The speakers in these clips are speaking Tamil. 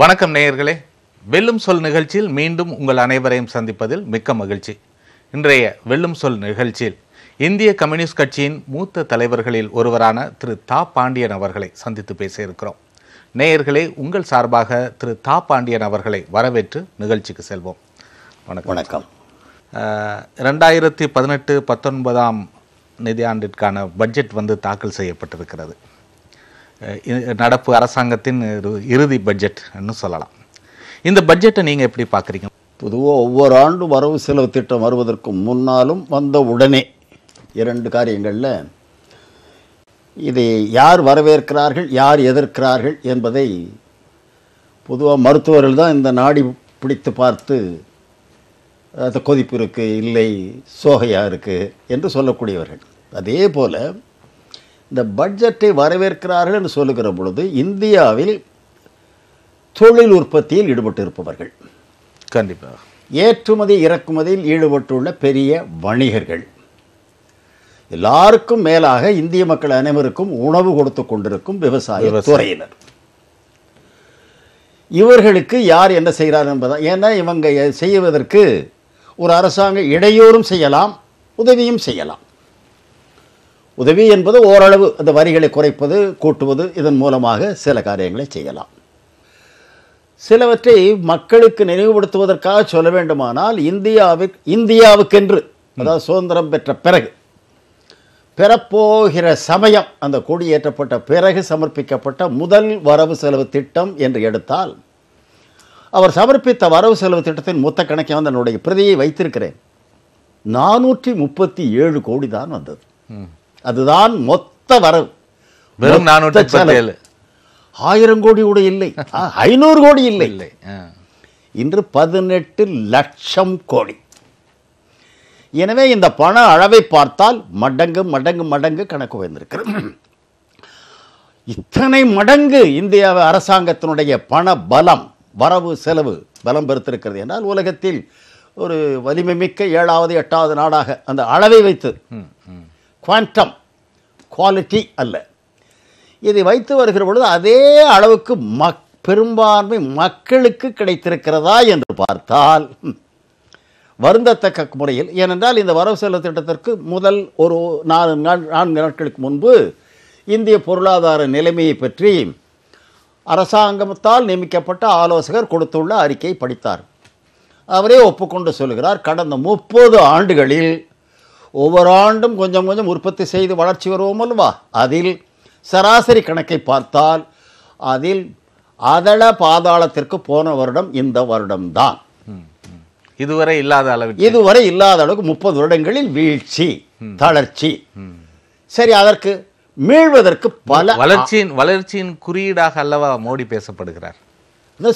வணக்கம் நேயர்களே வெல்லும் சொல் நிகழ்ச்சியில் மீண்டும் உங்கள் அனைவரையும் சந்திப்பதில் மிக்க மகிழ்ச்சி இன்றைய வெல்லும் சொல் நிகழ்ச்சியில் இந்திய கம்யூனிஸ்ட் கட்சியின் மூத்த தலைவர்களில் ஒருவரான திரு தா பாண்டியன் அவர்களை சந்தித்து பேச இருக்கிறோம் நேயர்களே உங்கள் சார்பாக திரு தா பாண்டியன் அவர்களை வரவேற்று நிகழ்ச்சிக்கு செல்வோம் வணக்கம் வணக்கம் ரெண்டாயிரத்தி பதினெட்டு பத்தொன்பதாம் நிதியாண்டிற்கான பட்ஜெட் வந்து தாக்கல் செய்யப்பட்டிருக்கிறது நடப்பு அரசாங்கத்தின் இறுதி பட்ஜெட்னு சொல்லலாம் இந்த பட்ஜெட்டை நீங்கள் எப்படி பார்க்குறீங்க பொதுவாக ஒவ்வொரு ஆண்டும் வரவு செலவு திட்டம் வருவதற்கு முன்னாலும் வந்த உடனே இரண்டு காரியங்களில் இதை யார் வரவேற்கிறார்கள் யார் எதிர்க்கிறார்கள் என்பதை பொதுவாக மருத்துவர்கள் தான் இந்த நாடி பிடித்து பார்த்து அது கொதிப்பு இருக்குது இல்லை சோகையாக இருக்குது என்று சொல்லக்கூடியவர்கள் அதே போல் இந்த பட்ஜெட்டை வரவேற்கிறார்கள் என்று சொல்லுகிற பொழுது இந்தியாவில் தொழில் உற்பத்தியில் ஈடுபட்டு இருப்பவர்கள் கண்டிப்பாக ஏற்றுமதி இறக்குமதியில் ஈடுபட்டுள்ள பெரிய வணிகர்கள் எல்லாருக்கும் மேலாக இந்திய மக்கள் அனைவருக்கும் உணவு கொடுத்து கொண்டிருக்கும் விவசாய துறையினர் இவர்களுக்கு யார் என்ன செய்கிறார் என்பதான் ஏன்னா இவங்க செய்வதற்கு ஒரு அரசாங்க இடையூறும் செய்யலாம் உதவியும் செய்யலாம் உதவி என்பது ஓரளவு அந்த வரிகளை குறைப்பது கூட்டுவது இதன் மூலமாக சில காரியங்களை செய்யலாம் சிலவற்றை மக்களுக்கு நினைவுபடுத்துவதற்காக சொல்ல வேண்டுமானால் இந்தியாவில் இந்தியாவுக்கென்று அதாவது சுதந்திரம் பெற்ற பிறகு பெறப்போகிற சமயம் அந்த கொடியேற்றப்பட்ட பிறகு சமர்ப்பிக்கப்பட்ட முதல் வரவு செலவு திட்டம் என்று எடுத்தால் அவர் சமர்ப்பித்த வரவு செலவு திட்டத்தின் மொத்த கணக்கை வந்து என்னுடைய பிரதியை வைத்திருக்கிறேன் நானூற்றி முப்பத்தி ஏழு கோடி தான் வந்தது அதுதான் மொத்த வரவு வெறும் நானூற்றி ஆயிரம் கோடி கூட இல்லை ஐநூறு கோடி இல்லை இல்லை இன்று பதினெட்டு லட்சம் கோடி எனவே இந்த பண அளவை பார்த்தால் மடங்கு மடங்கு மடங்கு கணக்கு வந்திருக்கிறது இத்தனை மடங்கு இந்திய அரசாங்கத்தினுடைய பண பலம் வரவு செலவு பலம் பெறுத்திருக்கிறது என்றால் உலகத்தில் ஒரு வலிமை மிக்க ஏழாவது எட்டாவது நாடாக அந்த அளவை வைத்து குவாண்டம் குவாலிட்டி அல்ல இதை வைத்து வருகிற பொழுது அதே அளவுக்கு மக் பெரும்பான்மை மக்களுக்கு கிடைத்திருக்கிறதா என்று பார்த்தால் வருந்தத்தக்க முறையில் ஏனென்றால் இந்த வரவு செலவு திட்டத்திற்கு முதல் ஒரு நாலு நான்கு நாட்களுக்கு முன்பு இந்திய பொருளாதார நிலைமையை பற்றி அரசாங்கத்தால் நியமிக்கப்பட்ட ஆலோசகர் கொடுத்துள்ள அறிக்கை படித்தார் அவரே ஒப்புக்கொண்டு சொல்கிறார் கடந்த முப்பது ஆண்டுகளில் ஒவ்வொரு ஆண்டும் கொஞ்சம் கொஞ்சம் உற்பத்தி செய்து வளர்ச்சி வருவோம் அல்லவா அதில் சராசரி கணக்கை பார்த்தால் அதில் அதள பாதாளத்திற்கு போன வருடம் இந்த வருடம்தான் இதுவரை இல்லாத அளவு இதுவரை இல்லாத அளவுக்கு முப்பது வருடங்களில் வீழ்ச்சி தளர்ச்சி சரி அதற்கு மீழ்வதற்கு பல வளர்ச்சியின் வளர்ச்சியின் குறியீடாக அல்லவா மோடி பேசப்படுகிறார்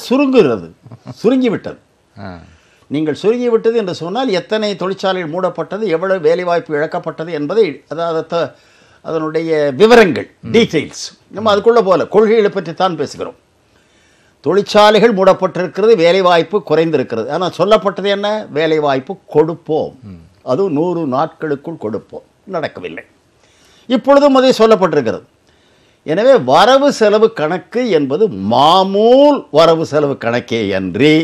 சுருங்குகிறது சுருங்கிவிட்டது நீங்கள் சுருங்கி விட்டது என்று சொன்னால் எத்தனை தொழிற்சாலைகள் மூடப்பட்டது எவ்வளவு வேலைவாய்ப்பு இழக்கப்பட்டது என்பதை அதாவது அதனுடைய விவரங்கள் டீட்டெயில்ஸ் நம்ம அதுக்குள்ளே போகல கொள்கைகளை பற்றி தான் பேசுகிறோம் தொழிற்சாலைகள் மூடப்பட்டிருக்கிறது வேலைவாய்ப்பு குறைந்திருக்கிறது ஆனால் சொல்லப்பட்டது என்ன வேலைவாய்ப்பு கொடுப்போம் அதுவும் நூறு நாட்களுக்குள் கொடுப்போம் நடக்கவில்லை இப்பொழுதும் அதே சொல்லப்பட்டிருக்கிறது எனவே வரவு செலவு கணக்கு என்பது மாமூல் வரவு செலவு கணக்கே அன்றி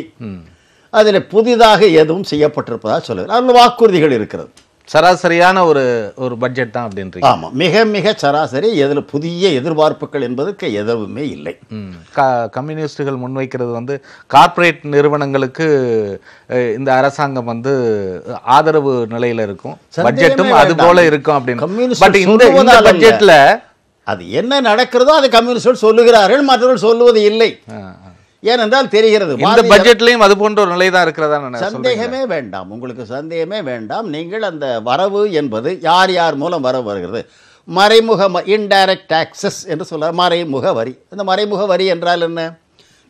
அதில் புதிதாக எதுவும் செய்யப்பட்டிருப்பதாக சொல்லுது அதில் வாக்குறுதிகள் இருக்கிறது சராசரியான ஒரு ஒரு பட்ஜெட் தான் அப்படின்ற ஆமாம் மிக மிக சராசரி எதில் புதிய எதிர்பார்ப்புகள் என்பதற்கு எதுவுமே இல்லை கம்யூனிஸ்டுகள் முன்வைக்கிறது வந்து கார்ப்பரேட் நிறுவனங்களுக்கு இந்த அரசாங்கம் வந்து ஆதரவு நிலையில் இருக்கும் பட்ஜெட்டும் அது போல இருக்கும் அப்படின்னு பட்ஜெட்டில் அது என்ன நடக்கிறதோ அது கம்யூனிஸ்ட் சொல்லுகிறார்கள் மற்றவர்கள் சொல்லுவது இல்லை ஏனென்றால் தெரிகிறது இந்த பட்ஜெட்லையும் அது போன்ற ஒரு நிலை தான் இருக்கிறதா சந்தேகமே வேண்டாம் உங்களுக்கு சந்தேகமே வேண்டாம் நீங்கள் அந்த வரவு என்பது யார் யார் மூலம் வரவு வருகிறது மறைமுக இன்டைரக்ட் டாக்ஸஸ் என்று சொல்ல மறைமுக வரி அந்த மறைமுக வரி என்றால் என்ன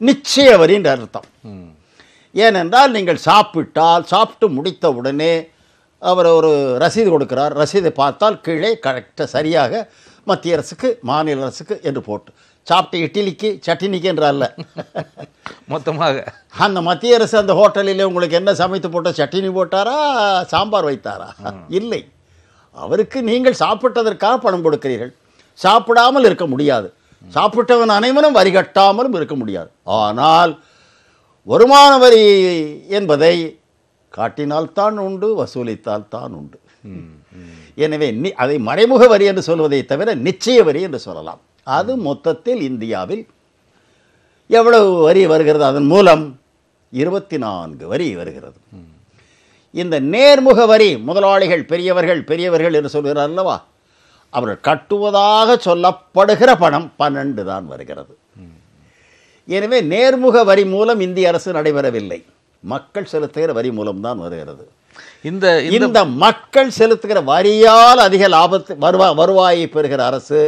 நிச்சய வரின்ற அர்த்தம் ஏனென்றால் நீங்கள் சாப்பிட்டால் சாப்பிட்டு முடித்த உடனே அவர் ஒரு ரசீது கொடுக்கிறார் ரசீதை பார்த்தால் கீழே கரெக்டாக சரியாக மத்திய அரசுக்கு மாநில அரசுக்கு என்று போட்டு சாப்பிட்டு இட்லிக்கு சட்டினிக்கு என்றால் அல்ல மொத்தமாக அந்த மத்திய அரசு அந்த ஹோட்டலில் உங்களுக்கு என்ன சமைத்து போட்டால் சட்டினி போட்டாரா சாம்பார் வைத்தாரா இல்லை அவருக்கு நீங்கள் சாப்பிட்டதற்காக பணம் கொடுக்கிறீர்கள் சாப்பிடாமல் இருக்க முடியாது சாப்பிட்டவன் அனைவனும் வரி கட்டாமலும் இருக்க முடியாது ஆனால் வருமான வரி என்பதை காட்டினால்தான் உண்டு வசூலித்தால் தான் உண்டு எனவே அதை மறைமுக வரி என்று சொல்வதை தவிர நிச்சய வரி என்று சொல்லலாம் அது மொத்தத்தில் இந்தியாவில் எவ்வளவு வரி வருகிறது அதன் மூலம் இருபத்தி நான்கு வரி வருகிறது இந்த நேர்முக வரி முதலாளிகள் பெரியவர்கள் பெரியவர்கள் என்று சொல்கிறார் அல்லவா அவர்கள் கட்டுவதாக சொல்லப்படுகிற பணம் பன்னெண்டு தான் வருகிறது எனவே நேர்முக வரி மூலம் இந்திய அரசு நடைபெறவில்லை மக்கள் செலுத்துகிற வரி மூலம்தான் வருகிறது இந்த இந்த மக்கள் செலுத்துகிற வரியால் அதிக லாபத்து வருவா வருவாயை பெறுகிற அரசு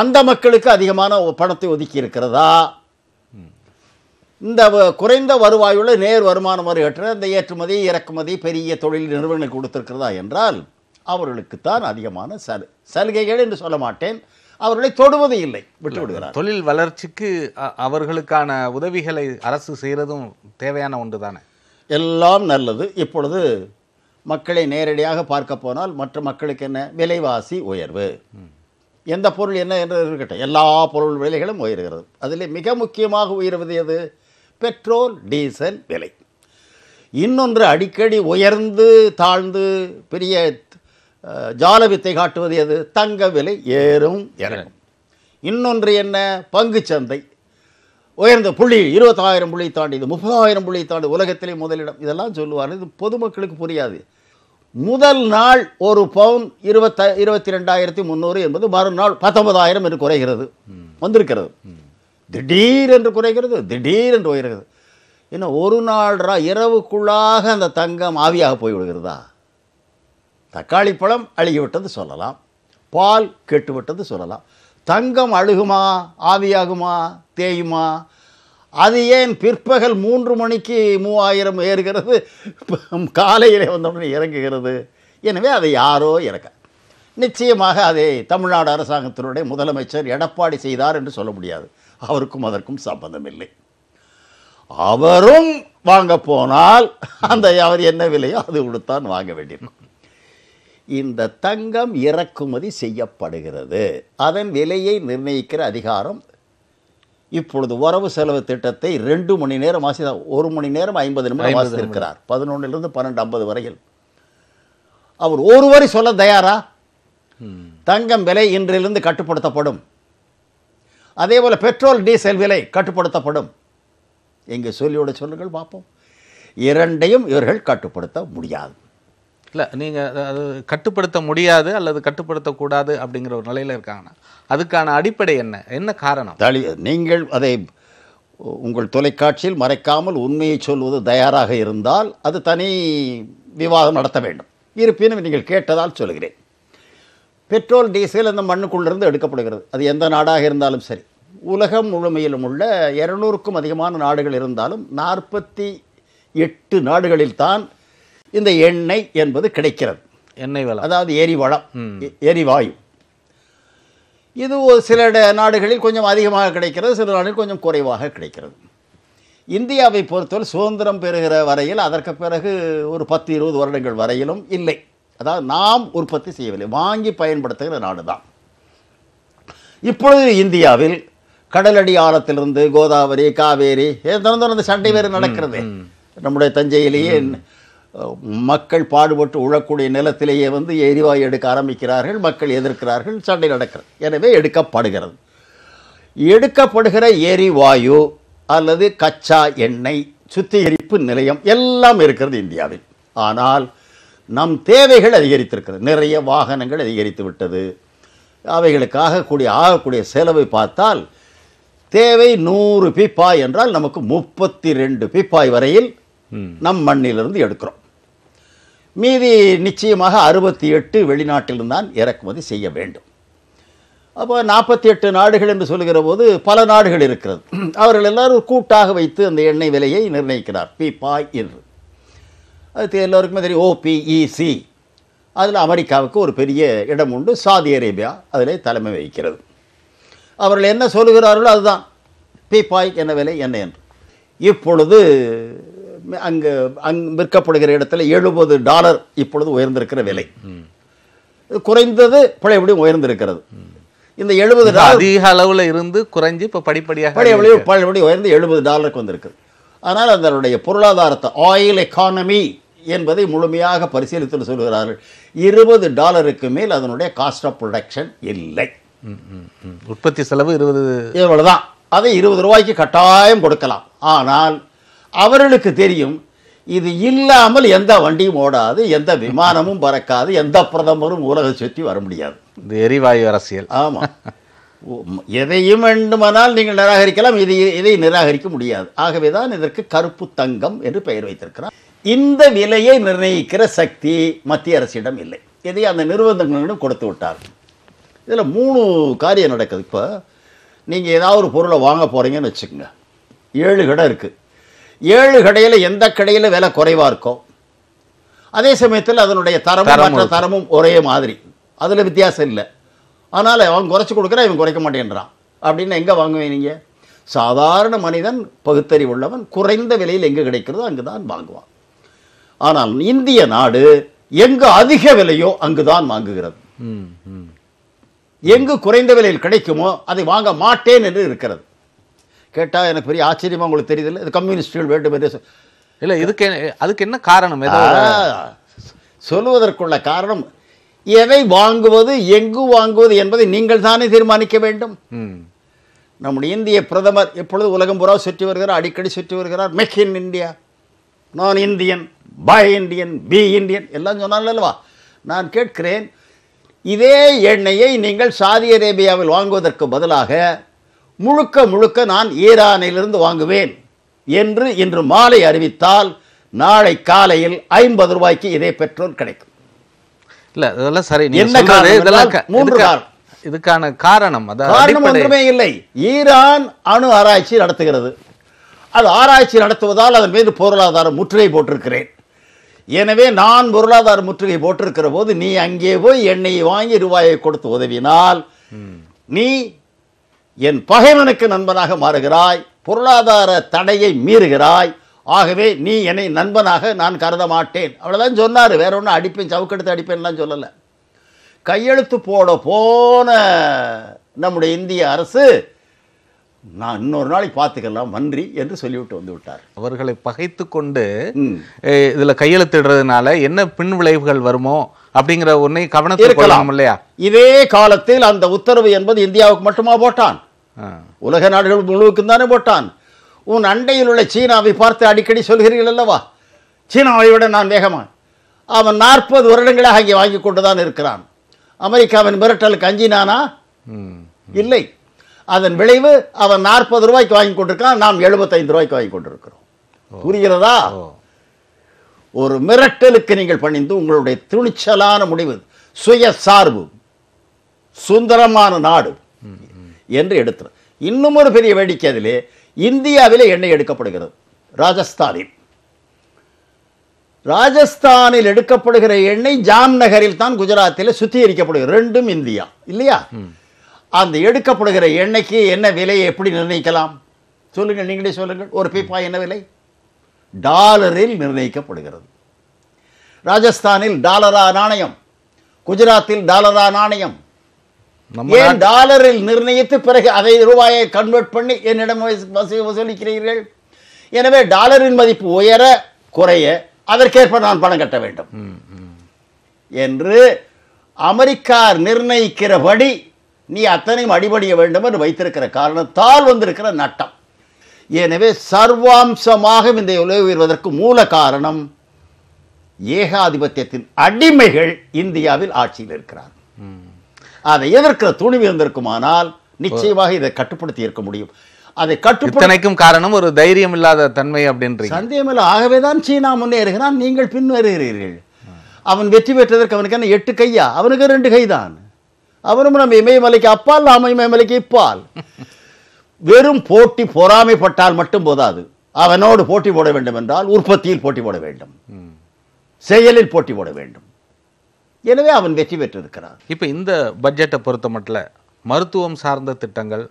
அந்த மக்களுக்கு அதிகமான பணத்தை ஒதுக்கி இருக்கிறதா இந்த குறைந்த வருவாயுள்ள நேர் வருமானம் வரை ஏற்ற இந்த ஏற்றுமதி இறக்குமதி பெரிய தொழில் நிறுவனங்கள் கொடுத்திருக்கிறதா என்றால் அவர்களுக்குத்தான் அதிகமான சலு சலுகைகள் என்று சொல்ல மாட்டேன் அவர்களை தொடுவது இல்லை விட்டுவிடுகிறார் தொழில் வளர்ச்சிக்கு அவர்களுக்கான உதவிகளை அரசு செய்கிறதும் தேவையான ஒன்று தானே எல்லாம் நல்லது இப்பொழுது மக்களை நேரடியாக பார்க்க போனால் மற்ற மக்களுக்கு என்ன விலைவாசி உயர்வு எந்த பொருள் என்ன என்று இருக்கட்டும் எல்லா பொருள் விலைகளும் உயர்கிறது அதில் மிக முக்கியமாக உயர்வது எது பெட்ரோல் டீசல் விலை இன்னொன்று அடிக்கடி உயர்ந்து தாழ்ந்து பெரிய ஜாலவித்தை காட்டுவது எது தங்க விலை ஏறும் இறங்கும் இன்னொன்று என்ன பங்கு சந்தை உயர்ந்த புள்ளி இருபத்தாயிரம் புள்ளி தாண்டி இது முப்பதாயிரம் புள்ளி தாண்டி உலகத்திலே முதலிடம் இதெல்லாம் சொல்லுவார் இது பொதுமக்களுக்கு புரியாது முதல் நாள் ஒரு பவுன் இருபத்த இருபத்தி ரெண்டாயிரத்தி முந்நூறு என்பது மறுநாள் பத்தொன்பதாயிரம் என்று குறைகிறது வந்திருக்கிறது திடீர் என்று குறைகிறது திடீர் என்று உயர்கிறது என்ன ஒரு நாள் இரவுக்குள்ளாக அந்த தங்கம் ஆவியாக போய்விடுகிறதா தக்காளி பழம் அழுகிவிட்டது சொல்லலாம் பால் கெட்டுவிட்டது சொல்லலாம் தங்கம் அழுகுமா ஆவியாகுமா தேயுமா அது ஏன் பிற்பகல் மூன்று மணிக்கு மூவாயிரம் ஏறுகிறது காலையிலே வந்தவுடனே இறங்குகிறது எனவே அதை யாரோ இறக்க நிச்சயமாக அதை தமிழ்நாடு அரசாங்கத்தினுடைய முதலமைச்சர் எடப்பாடி செய்தார் என்று சொல்ல முடியாது அவருக்கும் அதற்கும் சம்பந்தம் இல்லை அவரும் வாங்க போனால் அந்த அவர் என்ன விலையோ அது கொடுத்தான் வாங்க வேண்டியிருக்கும் இந்த தங்கம் இறக்குமதி செய்யப்படுகிறது அதன் விலையை நிர்ணயிக்கிற அதிகாரம் இப்பொழுது உறவு செலவு திட்டத்தை ரெண்டு மணி நேரம் ஆசி ஒரு மணி நேரம் ஐம்பது நிமிடம் வாசித்திருக்கிறார் பதினொன்றிலிருந்து பன்னெண்டு ஐம்பது வரையில் அவர் ஒரு வரி சொல்ல தயாரா தங்கம் விலை இன்றிலிருந்து கட்டுப்படுத்தப்படும் அதே போல் பெட்ரோல் டீசல் விலை கட்டுப்படுத்தப்படும் எங்கே சொல்லியோட சொல்லுங்கள் பார்ப்போம் இரண்டையும் இவர்கள் கட்டுப்படுத்த முடியாது இல்லை நீங்கள் அது கட்டுப்படுத்த முடியாது அல்லது கட்டுப்படுத்தக்கூடாது அப்படிங்கிற ஒரு நிலையில் இருக்காங்கன்னா அதுக்கான அடிப்படை என்ன என்ன காரணம் நீங்கள் அதை உங்கள் தொலைக்காட்சியில் மறைக்காமல் உண்மையை சொல்வது தயாராக இருந்தால் அது தனி விவாதம் நடத்த வேண்டும் இருப்பினும் நீங்கள் கேட்டதால் சொல்கிறேன் பெட்ரோல் டீசல் அந்த மண்ணுக்குள்ளிருந்து எடுக்கப்படுகிறது அது எந்த நாடாக இருந்தாலும் சரி உலகம் முழுமையிலும் உள்ள இரநூறுக்கும் அதிகமான நாடுகள் இருந்தாலும் நாற்பத்தி எட்டு நாடுகளில்தான் இந்த எண்ணெய் என்பது கிடைக்கிறது எண்ணெய் வளம் அதாவது எரிவளம் எரிவாயு இது சில நாடுகளில் கொஞ்சம் அதிகமாக கிடைக்கிறது சில நாடுகளில் கொஞ்சம் குறைவாக கிடைக்கிறது இந்தியாவை பொறுத்தவரை சுதந்திரம் பெறுகிற வரையில் அதற்கு பிறகு ஒரு பத்து இருபது வருடங்கள் வரையிலும் இல்லை அதாவது நாம் உற்பத்தி செய்யவில்லை வாங்கி பயன்படுத்துகிற நாடு தான் இப்பொழுது இந்தியாவில் கடலடி ஆழத்திலிருந்து கோதாவரி காவேரி தொடர்ந்து சண்டை வேறு நடக்கிறது நம்முடைய தஞ்சையிலேயே மக்கள் பாடுபட்டு உழக்கூடிய நிலத்திலேயே வந்து எரிவாயு எடுக்க ஆரம்பிக்கிறார்கள் மக்கள் எதிர்க்கிறார்கள் சண்டை நடக்கிறது எனவே எடுக்கப்படுகிறது எடுக்கப்படுகிற எரிவாயு அல்லது கச்சா எண்ணெய் சுத்திகரிப்பு நிலையம் எல்லாம் இருக்கிறது இந்தியாவில் ஆனால் நம் தேவைகள் அதிகரித்திருக்கிறது நிறைய வாகனங்கள் அதிகரித்து விட்டது அவைகளுக்காக கூடிய ஆகக்கூடிய செலவை பார்த்தால் தேவை நூறு பிப்பாய் என்றால் நமக்கு முப்பத்தி ரெண்டு பிப்பாய் வரையில் நம் மண்ணிலிருந்து எடுக்கிறோம் மீதி நிச்சயமாக அறுபத்தி எட்டு வெளிநாட்டில்தான் இறக்குமதி செய்ய வேண்டும் அப்போ நாற்பத்தி எட்டு நாடுகள் என்று சொல்கிற போது பல நாடுகள் இருக்கிறது அவர்கள் எல்லாரும் கூட்டாக வைத்து அந்த எண்ணெய் விலையை நிர்ணயிக்கிறார் பி என்று அது எல்லோருக்குமே தெரியும் ஓபிஇசி அதில் அமெரிக்காவுக்கு ஒரு பெரிய இடம் உண்டு சாதி அரேபியா அதில் தலைமை வகிக்கிறது அவர்கள் என்ன சொல்கிறார்களோ அதுதான் பிபாய் என்ன விலை என்ன என்று இப்பொழுது அங்கு அங் விற்கப்படுகிற இடத்துல எழுபது டாலர் இப்பொழுது உயர்ந்திருக்கிற விலை குறைந்தது பழையபடியும் உயர்ந்திருக்கிறது இந்த எழுபது டாலர் அதிக அளவில் இருந்து குறைஞ்சு இப்போ படிப்படியாக பழைய பழையபடி உயர்ந்து எழுபது டாலருக்கு வந்திருக்குது ஆனால் அதனுடைய பொருளாதாரத்தை ஆயில் எக்கானமி என்பதை முழுமையாக பரிசீலித்து சொல்கிறார்கள் இருபது டாலருக்கு மேல் அதனுடைய காஸ்ட் ஆஃப் ப்ரொடக்ஷன் இல்லை உற்பத்தி செலவு இருபது இவ்வளவுதான் அதை இருபது ரூபாய்க்கு கட்டாயம் கொடுக்கலாம் ஆனால் அவர்களுக்கு தெரியும் இது இல்லாமல் எந்த வண்டியும் ஓடாது எந்த விமானமும் பறக்காது எந்த பிரதமரும் உலக சுற்றி வர முடியாது இந்த எரிவாயு அரசியல் ஆமாம் எதையும் வேண்டுமானால் நீங்கள் நிராகரிக்கலாம் இது இதை நிராகரிக்க முடியாது ஆகவே தான் இதற்கு கருப்பு தங்கம் என்று பெயர் வைத்திருக்கிறார் இந்த விலையை நிர்ணயிக்கிற சக்தி மத்திய அரசிடம் இல்லை இதை அந்த நிறுவனங்களிடம் கொடுத்து விட்டார் இதில் மூணு காரியம் நடக்குது இப்போ நீங்கள் ஏதாவது ஒரு பொருளை வாங்க போகிறீங்கன்னு வச்சுக்கோங்க ஏழு கடை இருக்குது ஏழு கடையில் எந்த கடையில் விலை குறைவாக இருக்கோ அதே சமயத்தில் அதனுடைய தரமும் மற்ற தரமும் ஒரே மாதிரி அதில் வித்தியாசம் இல்லை அதனால் அவன் குறைச்சி கொடுக்குறா இவன் குறைக்க மாட்டேன்றான் அப்படின்னு எங்கே நீங்கள் சாதாரண மனிதன் உள்ளவன் குறைந்த விலையில் எங்கே கிடைக்கிறதோ அங்கு தான் வாங்குவான் ஆனால் இந்திய நாடு எங்கு அதிக விலையோ அங்கு தான் வாங்குகிறது எங்கு குறைந்த விலையில் கிடைக்குமோ அதை வாங்க மாட்டேன் என்று இருக்கிறது கேட்டால் எனக்கு பெரிய ஆச்சரியமாக உங்களுக்கு தெரியுதில்ல இது கம்யூனிஸ்டுகள் வேண்டும் என்று இல்லை இதுக்கு அதுக்கு என்ன காரணம் சொல்லுவதற்குள்ள காரணம் எதை வாங்குவது எங்கு வாங்குவது என்பதை நீங்கள் தானே தீர்மானிக்க வேண்டும் நம்முடைய இந்திய பிரதமர் எப்பொழுது உலகம் புறா சுற்றி வருகிறார் அடிக்கடி சுற்றி வருகிறார் மேக் இன் இந்தியா நான் Indian by Indian be Indian எல்லாம் சொன்னால் அல்லவா நான் கேட்கிறேன் இதே எண்ணெயை நீங்கள் சாதி அரேபியாவில் வாங்குவதற்கு பதிலாக முழுக்க முழுக்க நான் ஈரானிலிருந்து வாங்குவேன் என்று இன்று மாலை அறிவித்தால் நாளை காலையில் ஐம்பது ரூபாய்க்கு இதே பெட்ரோல் கிடைக்கும் இல்லை இதெல்லாம் சரி என்ன இதெல்லாம் மூன்று இதுக்கான காரணம் காரணம் ஒன்றுமே இல்லை ஈரான் அணு ஆராய்ச்சி நடத்துகிறது அது ஆராய்ச்சி நடத்துவதால் அதன் மீது பொருளாதார முற்றுகை போட்டிருக்கிறேன் எனவே நான் பொருளாதார முற்றுகை போட்டிருக்கிற போது நீ அங்கே போய் எண்ணெயை வாங்கி ரூபாயை கொடுத்து உதவினால் நீ என் பகைவனுக்கு நண்பனாக மாறுகிறாய் பொருளாதார தடையை மீறுகிறாய் ஆகவே நீ என்னை நண்பனாக நான் கருத மாட்டேன் அவ்வளோதான் சொன்னார் வேற ஒன்றும் அடிப்பேன் சவுக்கெடுத்து அடிப்பேன்லாம் சொல்லலை கையெழுத்து போட போன நம்முடைய இந்திய அரசு நான் இன்னொரு நாளைக்கு பார்த்துக்கலாம் மன்றி என்று சொல்லிவிட்டு வந்து விட்டார் அவர்களை பகைத்து கொண்டு இதில் கையெழுத்திடுறதுனால என்ன பின் விளைவுகள் வருமோ அப்படிங்கிற ஒன்றை கவனத்தில் இருக்கலாம் இல்லையா இதே காலத்தில் அந்த உத்தரவு என்பது இந்தியாவுக்கு மட்டுமா போட்டான் உலக நாடுகள் முழுவதுக்கும் தானே போட்டான் உன் அண்டையில் உள்ள சீனாவை பார்த்து அடிக்கடி சொல்கிறீர்கள் அல்லவா சீனாவை விட நான் வேகமா அவன் நாற்பது வருடங்களாக அங்கே வாங்கி கொண்டு தான் இருக்கிறான் அமெரிக்காவின் மிரட்டலுக்கு அஞ்சினானா இல்லை அதன் விளைவு அவன் நாற்பது ரூபாய்க்கு வாங்கி கொண்டிருக்கான் நாம் எழுபத்தைந்து ரூபாய்க்கு வாங்கி கொண்டிருக்கிறோம் புரிகிறதா ஒரு மிரட்டலுக்கு நீங்கள் பணிந்து உங்களுடைய துணிச்சலான முடிவு சுய சார்பு சுந்தரமான நாடு என்று எடுத்து இன்னும் ஒரு பெரிய வேடிக்கை அதிலே இந்தியாவிலே எண்ணெய் எடுக்கப்படுகிறது ராஜஸ்தானில் ராஜஸ்தானில் எடுக்கப்படுகிற எண்ணெய் ஜாம் நகரில் தான் குஜராத்தில் சுத்திகரிக்கப்படுகிறது ரெண்டும் இந்தியா இல்லையா அந்த எடுக்கப்படுகிற எண்ணெய்க்கு என்ன விலையை எப்படி நிர்ணயிக்கலாம் சொல்லுங்கள் நீங்களே சொல்லுங்கள் ஒரு பீப்பா என்ன விலை டாலரில் நிர்ணயிக்கப்படுகிறது ராஜஸ்தானில் டாலரா நாணயம் குஜராத்தில் டாலரா நாணயம் ஏன் டாலரில் நிர்ணயித்து பிறகு அதை ரூபாயை கன்வெர்ட் பண்ணி என்னிடம் வசூலிக்கிறீர்கள் எனவே டாலரின் மதிப்பு உயர குறைய அதற்கேற்ப நான் பணம் கட்ட வேண்டும் என்று அமெரிக்கா நிர்ணயிக்கிறபடி நீ அத்தனையும் அடிபடிய வேண்டும் என்று வைத்திருக்கிற காரணத்தால் வந்திருக்கிற நட்டம் எனவே சர்வாம்சமாக இந்த உலக உயர்வதற்கு மூல காரணம் ஏகாதிபத்தியத்தின் அடிமைகள் இந்தியாவில் ஆட்சியில் இருக்கிறார் அதை எதிர்க்கிற துணிவு இருந்திருக்குமானால் நிச்சயமாக இதை கட்டுப்படுத்தி இருக்க முடியும் அதை கட்டுப்படுத்திக்கும் காரணம் ஒரு தைரியம் இல்லாத தன்மை அப்படின்ற சந்தேகம் இல்லை ஆகவே தான் சீனா முன்னேறுகிறான் நீங்கள் பின்வருகிறீர்கள் அவன் வெற்றி பெற்றதற்கு அவனுக்கு என்ன எட்டு கையா அவனுக்கு ரெண்டு கைதான் அவனும் நம்ம இமயமலைக்கு அப்பால் நாம இமயமலைக்கு இப்பால் வெறும் போட்டி பொறாமைப்பட்டால் மட்டும் போதாது அவனோடு போட்டி போட வேண்டும் என்றால் உற்பத்தியில் போட்டி போட வேண்டும் செயலில் போட்டி போட வேண்டும் எனவே அவன் வெற்றி பெற்றிருக்கிறான் இப்போ இந்த பட்ஜெட்டை பொறுத்த மட்டும் மருத்துவம் சார்ந்த திட்டங்கள்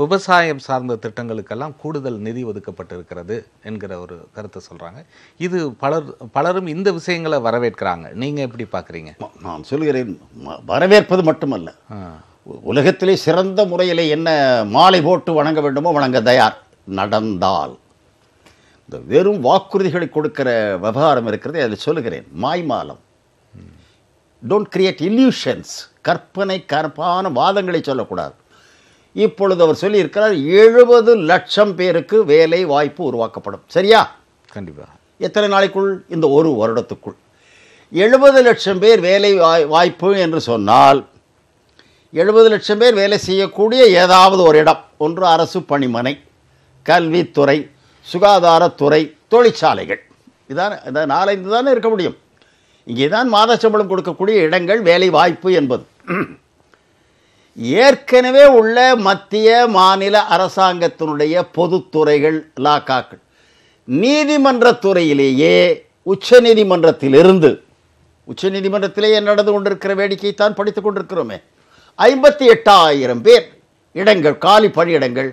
விவசாயம் சார்ந்த திட்டங்களுக்கெல்லாம் கூடுதல் நிதி ஒதுக்கப்பட்டிருக்கிறது என்கிற ஒரு கருத்தை சொல்கிறாங்க இது பலர் பலரும் இந்த விஷயங்களை வரவேற்கிறாங்க நீங்கள் எப்படி பார்க்குறீங்க நான் சொல்கிறேன் வரவேற்பது மட்டுமல்ல உலகத்திலே சிறந்த முறையில் என்ன மாலை போட்டு வணங்க வேண்டுமோ வணங்க தயார் நடந்தால் இந்த வெறும் வாக்குறுதிகளை கொடுக்கிற விவகாரம் இருக்கிறது அதில் சொல்லுகிறேன் மாலம் டோன்ட் கிரியேட் இல்யூஷன்ஸ் கற்பனை கற்பான வாதங்களை சொல்லக்கூடாது இப்பொழுது அவர் சொல்லியிருக்கிறார் எழுபது லட்சம் பேருக்கு வேலை வாய்ப்பு உருவாக்கப்படும் சரியா கண்டிப்பாக எத்தனை நாளைக்குள் இந்த ஒரு வருடத்துக்குள் எழுபது லட்சம் பேர் வேலை வாய்ப்பு என்று சொன்னால் எழுபது லட்சம் பேர் வேலை செய்யக்கூடிய ஏதாவது ஒரு இடம் ஒன்று அரசு பணிமனை கல்வித்துறை சுகாதாரத்துறை தொழிற்சாலைகள் இதான் இதான் நாலஞ்சு தானே இருக்க முடியும் இங்கே தான் மாத சம்பளம் கொடுக்கக்கூடிய இடங்கள் வேலை வாய்ப்பு என்பது ஏற்கனவே உள்ள மத்திய மாநில அரசாங்கத்தினுடைய பொதுத்துறைகள் லாக்காக்கள் நீதிமன்றத்துறையிலேயே உச்ச இருந்து உச்ச நீதிமன்றத்திலேயே நடந்து கொண்டிருக்கிற வேடிக்கை தான் படித்து கொண்டிருக்கிறோமே ஐம்பத்தி எட்டாயிரம் பேர் இடங்கள் காலி பணியிடங்கள்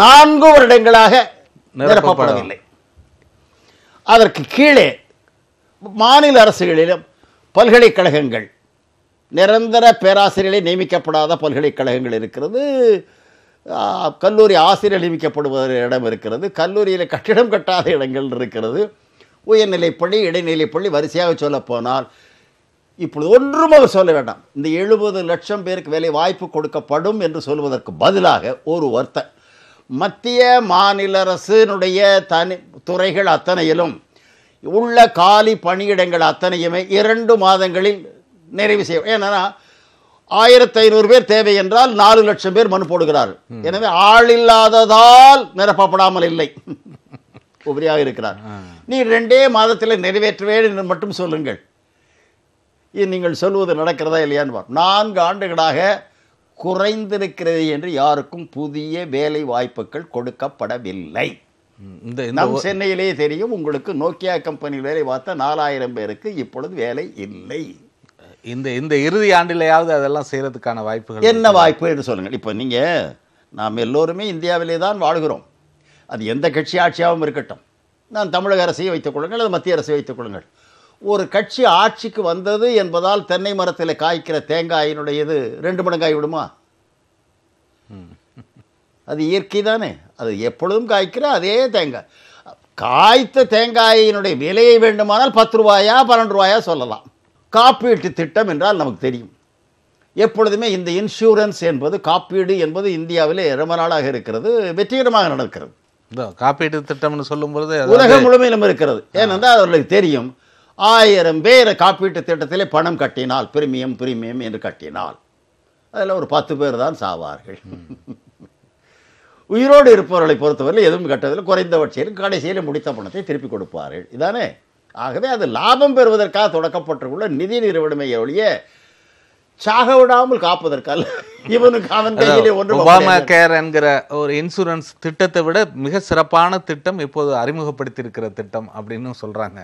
நான்கு வருடங்களாக நிரப்பப்படவில்லை அதற்கு கீழே மாநில அரசுகளிலும் பல்கலைக்கழகங்கள் நிரந்தர பேராசிரியர்களை நியமிக்கப்படாத பல்கலைக்கழகங்கள் இருக்கிறது கல்லூரி ஆசிரியர் நியமிக்கப்படுவது இடம் இருக்கிறது கல்லூரியில் கட்டிடம் கட்டாத இடங்கள் இருக்கிறது உயர்நிலைப்பள்ளி இடைநிலைப்பள்ளி வரிசையாக சொல்லப்போனால் இப்பொழுது ஒன்றும் அவர் சொல்ல வேண்டாம் இந்த எழுபது லட்சம் பேருக்கு வேலை வாய்ப்பு கொடுக்கப்படும் என்று சொல்வதற்கு பதிலாக ஒரு ஒருத்தர் மத்திய மாநில அரசினுடைய தனி துறைகள் அத்தனையிலும் உள்ள காலி பணியிடங்கள் அத்தனையுமே இரண்டு மாதங்களில் நிறைவு செய்யும் ஏன்னா ஆயிரத்தி ஐநூறு பேர் தேவை என்றால் நாலு லட்சம் பேர் மனு போடுகிறார்கள் எனவே ஆள் இல்லாததால் நிரப்பப்படாமல் இல்லை உபரியாக இருக்கிறார் நீ ரெண்டே மாதத்தில் நிறைவேற்றுவேன் என்று மட்டும் சொல்லுங்கள் இது நீங்கள் சொல்வது நடக்கிறதா இல்லையான் நான்கு ஆண்டுகளாக குறைந்திருக்கிறது என்று யாருக்கும் புதிய வேலை வாய்ப்புகள் கொடுக்கப்படவில்லை இந்த நம் சென்னையிலேயே தெரியும் உங்களுக்கு நோக்கியா கம்பெனியில் வேலை பார்த்த நாலாயிரம் பேருக்கு இப்பொழுது வேலை இல்லை இந்த இந்த இறுதி ஆண்டிலேயாவது அதெல்லாம் செய்கிறதுக்கான வாய்ப்புகள் என்ன வாய்ப்பு என்று சொல்லுங்கள் இப்போ நீங்கள் நாம் எல்லோருமே இந்தியாவிலே தான் வாழ்கிறோம் அது எந்த கட்சி ஆட்சியாகவும் இருக்கட்டும் நான் தமிழக அரசையும் வைத்துக் கொள்ளுங்கள் அல்லது மத்திய அரசை வைத்துக் கொள்ளுங்கள் ஒரு கட்சி ஆட்சிக்கு வந்தது என்பதால் தென்னை மரத்தில் காய்க்கிற தேங்காயினுடைய இது ரெண்டு மடங்காய் விடுமா அது இயற்கை தானே அது எப்பொழுதும் காய்க்கிற அதே தேங்காய் காய்த்த தேங்காயினுடைய விலையை வேண்டுமானால் பத்து ரூபாயா பன்னெண்டு ரூபாயா சொல்லலாம் காப்பீட்டு திட்டம் என்றால் நமக்கு தெரியும் எப்பொழுதுமே இந்த இன்சூரன்ஸ் என்பது காப்பீடு என்பது இந்தியாவிலே ரொம்ப நாளாக இருக்கிறது வெற்றிகரமாக நடக்கிறது காப்பீட்டு திட்டம்னு சொல்லும்போது உலகம் முழுமையிலும் இருக்கிறது ஏனென்றால் அவர்களுக்கு தெரியும் ஆயிரம் பேர் காப்பீட்டு திட்டத்திலே பணம் கட்டினால் பிரீமியம் பிரீமியம் என்று கட்டினால் அதில் ஒரு பத்து பேர் தான் சாவார்கள் உயிரோடு இருப்பவர்களை பொறுத்தவரையில் எதுவும் கட்டதில் குறைந்தபட்சத்தில் கடைசியில் முடித்த பணத்தை திருப்பி கொடுப்பார்கள் இதானே ஆகவே அது லாபம் பெறுவதற்காக தொடக்கப்பட்டுள்ள நிதி நிறுவனமே ஒழிய சாக விடாமல் காப்பதற்கால் இவனுக்கு அவன் கையில் ஒன்று ஒபாமா கேர் என்கிற ஒரு இன்சூரன்ஸ் திட்டத்தை விட மிக சிறப்பான திட்டம் இப்போது அறிமுகப்படுத்தியிருக்கிற திட்டம் அப்படின்னு சொல்கிறாங்க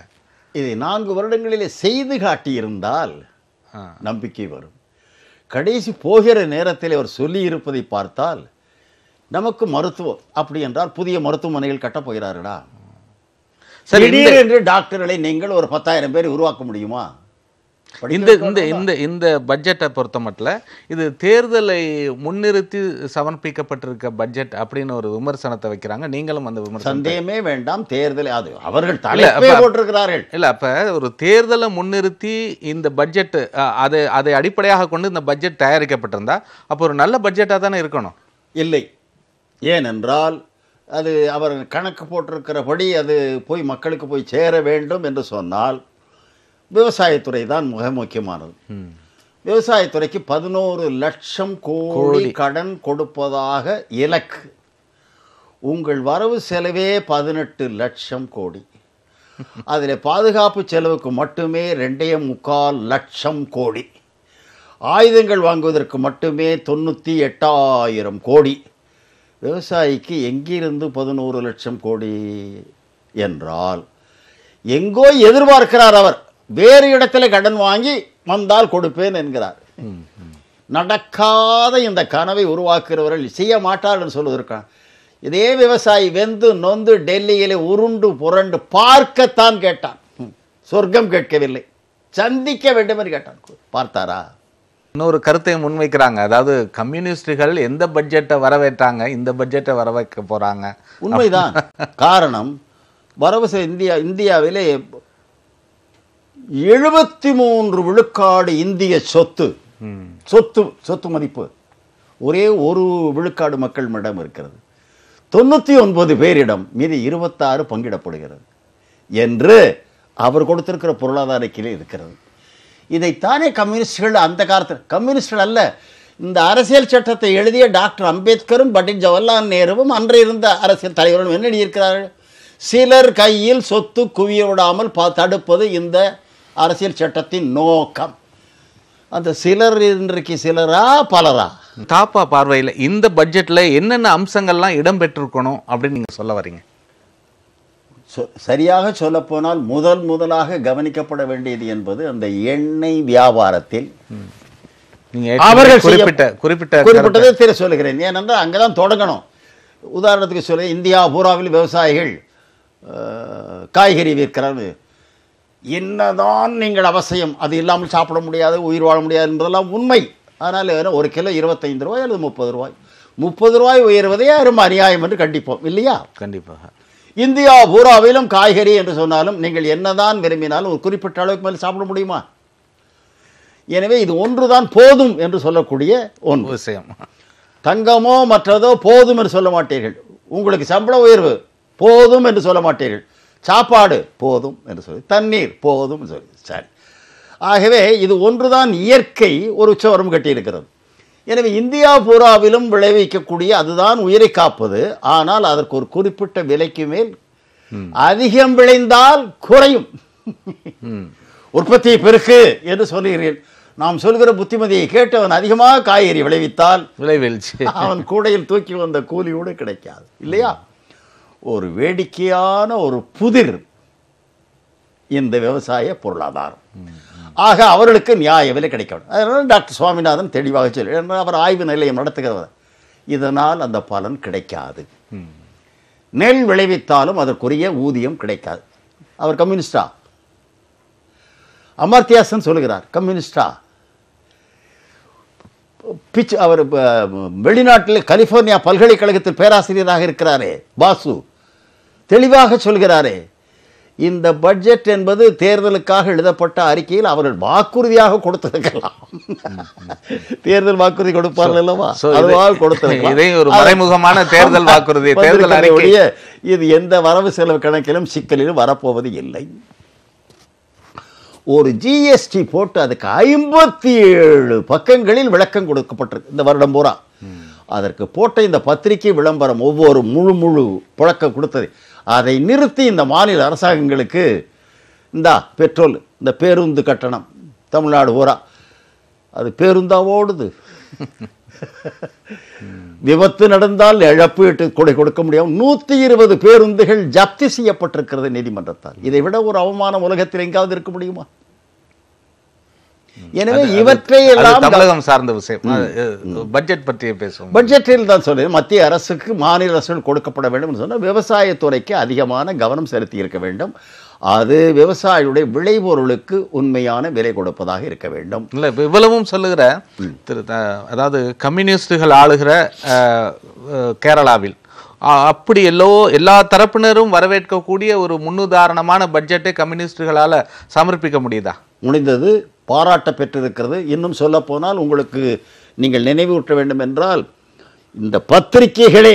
இதை நான்கு வருடங்களிலே செய்து காட்டியிருந்தால் நம்பிக்கை வரும் கடைசி போகிற நேரத்தில் அவர் சொல்லி இருப்பதை பார்த்தால் நமக்கு மருத்துவம் அப்படி என்றால் புதிய மருத்துவமனைகள் கட்டப் போகிறார்களா என்று டாக்டர்களை நீங்கள் ஒரு பத்தாயிரம் பேர் உருவாக்க முடியுமா இந்த இந்த இந்த இந்த பட்ஜெட்டை பொறுத்த மட்டும் இது தேர்தலை முன்னிறுத்தி சமர்ப்பிக்கப்பட்டிருக்க பட்ஜெட் அப்படின்னு ஒரு விமர்சனத்தை வைக்கிறாங்க நீங்களும் அந்த விமர்சனம் சந்தேகமே வேண்டாம் தேர்தலை அது அவர்கள் தலைப்பே போட்டிருக்கிறார்கள் இல்லை அப்போ ஒரு தேர்தலை முன்னிறுத்தி இந்த பட்ஜெட் அதை அதை அடிப்படையாக கொண்டு இந்த பட்ஜெட் தயாரிக்கப்பட்டிருந்தா அப்போ ஒரு நல்ல பட்ஜெட்டாக தானே இருக்கணும் இல்லை ஏனென்றால் அது அவர் கணக்கு போட்டிருக்கிறபடி அது போய் மக்களுக்கு போய் சேர வேண்டும் என்று சொன்னால் விவசாயத்துறை தான் மிக முக்கியமானது விவசாயத்துறைக்கு பதினோரு லட்சம் கோடி கடன் கொடுப்பதாக இலக்கு உங்கள் வரவு செலவே பதினெட்டு லட்சம் கோடி அதில் பாதுகாப்பு செலவுக்கு மட்டுமே ரெண்டே முக்கால் லட்சம் கோடி ஆயுதங்கள் வாங்குவதற்கு மட்டுமே தொண்ணூற்றி எட்டாயிரம் கோடி விவசாயிக்கு எங்கிருந்து பதினோரு லட்சம் கோடி என்றால் எங்கோ எதிர்பார்க்கிறார் அவர் வேறு இடத்துல கடன் வாங்கி வந்தால் கொடுப்பேன் என்கிறார் நடக்காத இந்த கனவை உருவாக்குறவர்கள் செய்ய மாட்டார்னு சொல்லுவதற்கான இதே விவசாயி வெந்து நொந்து டெல்லியிலே உருண்டு புரண்டு பார்க்கத்தான் கேட்டான் சொர்க்கம் கேட்கவில்லை சந்திக்க வேண்டும் என்று கேட்டான் பார்த்தாரா இன்னொரு கருத்தை முன்வைக்கிறாங்க அதாவது கம்யூனிஸ்டுகள் எந்த பட்ஜெட்டை வரவேற்றாங்க இந்த பட்ஜெட்டை வரவேற்க போகிறாங்க உண்மைதான் காரணம் வரவு இந்தியா இந்தியாவிலே எழுபத்தி மூன்று விழுக்காடு இந்திய சொத்து சொத்து சொத்து மதிப்பு ஒரே ஒரு விழுக்காடு மக்களிடம் இருக்கிறது தொண்ணூற்றி ஒன்பது பேரிடம் மீது இருபத்தாறு பங்கிடப்படுகிறது என்று அவர் கொடுத்திருக்கிற பொருளாதார கீழே இருக்கிறது இதைத்தானே கம்யூனிஸ்டுகள் அந்த காலத்தில் கம்யூனிஸ்டுகள் அல்ல இந்த அரசியல் சட்டத்தை எழுதிய டாக்டர் அம்பேத்கரும் பண்டிட் ஜவஹர்லால் நேருவும் அன்றைய இருந்த அரசியல் தலைவரும் என்ன எழுதியிருக்கிறார்கள் சிலர் கையில் சொத்து குவிய விடாமல் பா தடுப்பது இந்த அரசியல் சட்டத்தின் நோக்கம் அந்த சிலர் இன்றைக்கு சிலரா பலரா தாப்பா பார்வையில் இந்த பட்ஜெட்டில் என்னென்ன அம்சங்கள்லாம் இடம்பெற்றிருக்கணும் அப்படின்னு நீங்கள் சொல்ல வரீங்க சரியாக சொல்லப்போனால் முதல் முதலாக கவனிக்கப்பட வேண்டியது என்பது அந்த எண்ணெய் வியாபாரத்தில் அவர்கள் சொல்லுகிறேன் ஏனென்றால் அங்கே தொடங்கணும் உதாரணத்துக்கு சொல்ல இந்தியா பூராவில் விவசாயிகள் காய்கறி விற்கிறது என்னதான் நீங்கள் அவசியம் அது இல்லாமல் சாப்பிட முடியாது உயிர் வாழ முடியாது என்பதெல்லாம் உண்மை அதனால் ஒரு கிலோ இருபத்தைந்து ரூபாய் அல்லது முப்பது ரூபாய் முப்பது ரூபாய் உயர்வதே ரொம்ப அநியாயம் என்று கண்டிப்போம் இல்லையா கண்டிப்பாக இந்தியா பூராவிலும் காய்கறி என்று சொன்னாலும் நீங்கள் என்னதான் விரும்பினாலும் ஒரு குறிப்பிட்ட அளவுக்கு மேலே சாப்பிட முடியுமா எனவே இது ஒன்றுதான் போதும் என்று சொல்லக்கூடிய ஒன்று விஷயம் தங்கமோ மற்றதோ போதும் என்று சொல்ல மாட்டீர்கள் உங்களுக்கு சம்பள உயர்வு போதும் என்று சொல்ல மாட்டீர்கள் சாப்பாடு போதும் என்று சொல்லி தண்ணீர் போதும் சொல்லி சரி ஆகவே இது ஒன்றுதான் இயற்கை ஒரு உச்சவரம் கட்டியிருக்கிறது எனவே இந்தியா பூராவிலும் விளைவிக்கக்கூடிய அதுதான் உயிரை காப்பது ஆனால் அதற்கு ஒரு குறிப்பிட்ட விலைக்கு மேல் அதிகம் விளைந்தால் குறையும் உற்பத்தியை பெருக்கு என்று சொல்லுகிறேன் நாம் சொல்கிற புத்திமதியை கேட்டு அவன் அதிகமாக காய்கறி விளைவித்தால் விளைவெழுச்சி அவன் கூடையில் தூக்கி வந்த கூலியோடு கிடைக்காது இல்லையா ஒரு வேடிக்கையான ஒரு புதிர் இந்த விவசாய பொருளாதாரம் ஆக அவர்களுக்கு நியாய விலை கிடைக்கணும் அதனால் டாக்டர் சுவாமிநாதன் தெளிவாக சொல்லி அவர் ஆய்வு நிலையம் நடத்துகிறவர் இதனால் அந்த பலன் கிடைக்காது நெல் விளைவித்தாலும் அதற்குரிய ஊதியம் கிடைக்காது அவர் கம்யூனிஸ்டா அமர்த்தியாசன் சொல்லுகிறார் கம்யூனிஸ்டா பிச் அவர் வெளிநாட்டில் கலிஃபோர்னியா பல்கலைக்கழகத்தில் பேராசிரியராக இருக்கிறாரே பாசு தெளிவாக சொல்கிறாரே இந்த பட்ஜெட் என்பது தேர்தலுக்காக எழுதப்பட்ட அறிக்கையில் அவர்கள் வாக்குறுதியாக கொடுத்திருக்கலாம் தேர்தல் வாக்குறுதி கொடுப்பார்கள் ஒரு மறைமுகமான தேர்தல் வாக்குறுதி தேர்தல் இது எந்த வரவு செலவு கணக்கிலும் சிக்கலிலும் வரப்போவது இல்லை ஒரு ஜிஎஸ்டி போட்டு அதுக்கு ஐம்பத்தி ஏழு பக்கங்களில் விளக்கம் கொடுக்கப்பட்டிருக்கு இந்த வருடம் பூரா அதற்கு போட்ட இந்த பத்திரிகை விளம்பரம் ஒவ்வொரு முழு முழு புழக்கம் கொடுத்தது அதை நிறுத்தி இந்த மாநில அரசாங்கங்களுக்கு இந்தா பெட்ரோல் இந்த பேருந்து கட்டணம் தமிழ்நாடு ஊரா அது பேருந்தா ஓடுது விபத்து நடந்தால் இழப்பீட்டு கொடை கொடுக்க முடியும் நூற்றி இருபது பேருந்துகள் ஜப்தி செய்யப்பட்டிருக்கிறது நீதிமன்றத்தால் இதை விட ஒரு அவமானம் உலகத்தில் எங்காவது இருக்க முடியுமா எனவே இவற்றை எல்லாம் தமிழகம் சார்ந்த விஷயம் பட்ஜெட் பற்றிய பேசுவோம் பட்ஜெட்டில் தான் சொல்லுது மத்திய அரசுக்கு மாநில அரசு கொடுக்கப்பட வேண்டும் சொன்னால் விவசாயத்துறைக்கு அதிகமான கவனம் செலுத்தி இருக்க வேண்டும் அது விவசாயியுடைய விளைபொருளுக்கு உண்மையான விலை கொடுப்பதாக இருக்க வேண்டும் இல்லை இப்போ இவ்வளவும் சொல்லுகிற அதாவது கம்யூனிஸ்டுகள் ஆளுகிற கேரளாவில் அப்படி எல்லோ எல்லா தரப்பினரும் வரவேற்கக்கூடிய ஒரு முன்னுதாரணமான பட்ஜெட்டை கம்யூனிஸ்டுகளால் சமர்ப்பிக்க முடியுதா முடிந்தது பாராட்ட பெற்றிருக்கிறது இன்னும் சொல்லப்போனால் உங்களுக்கு நீங்கள் நினைவூட்ட வேண்டும் என்றால் இந்த பத்திரிகைகளே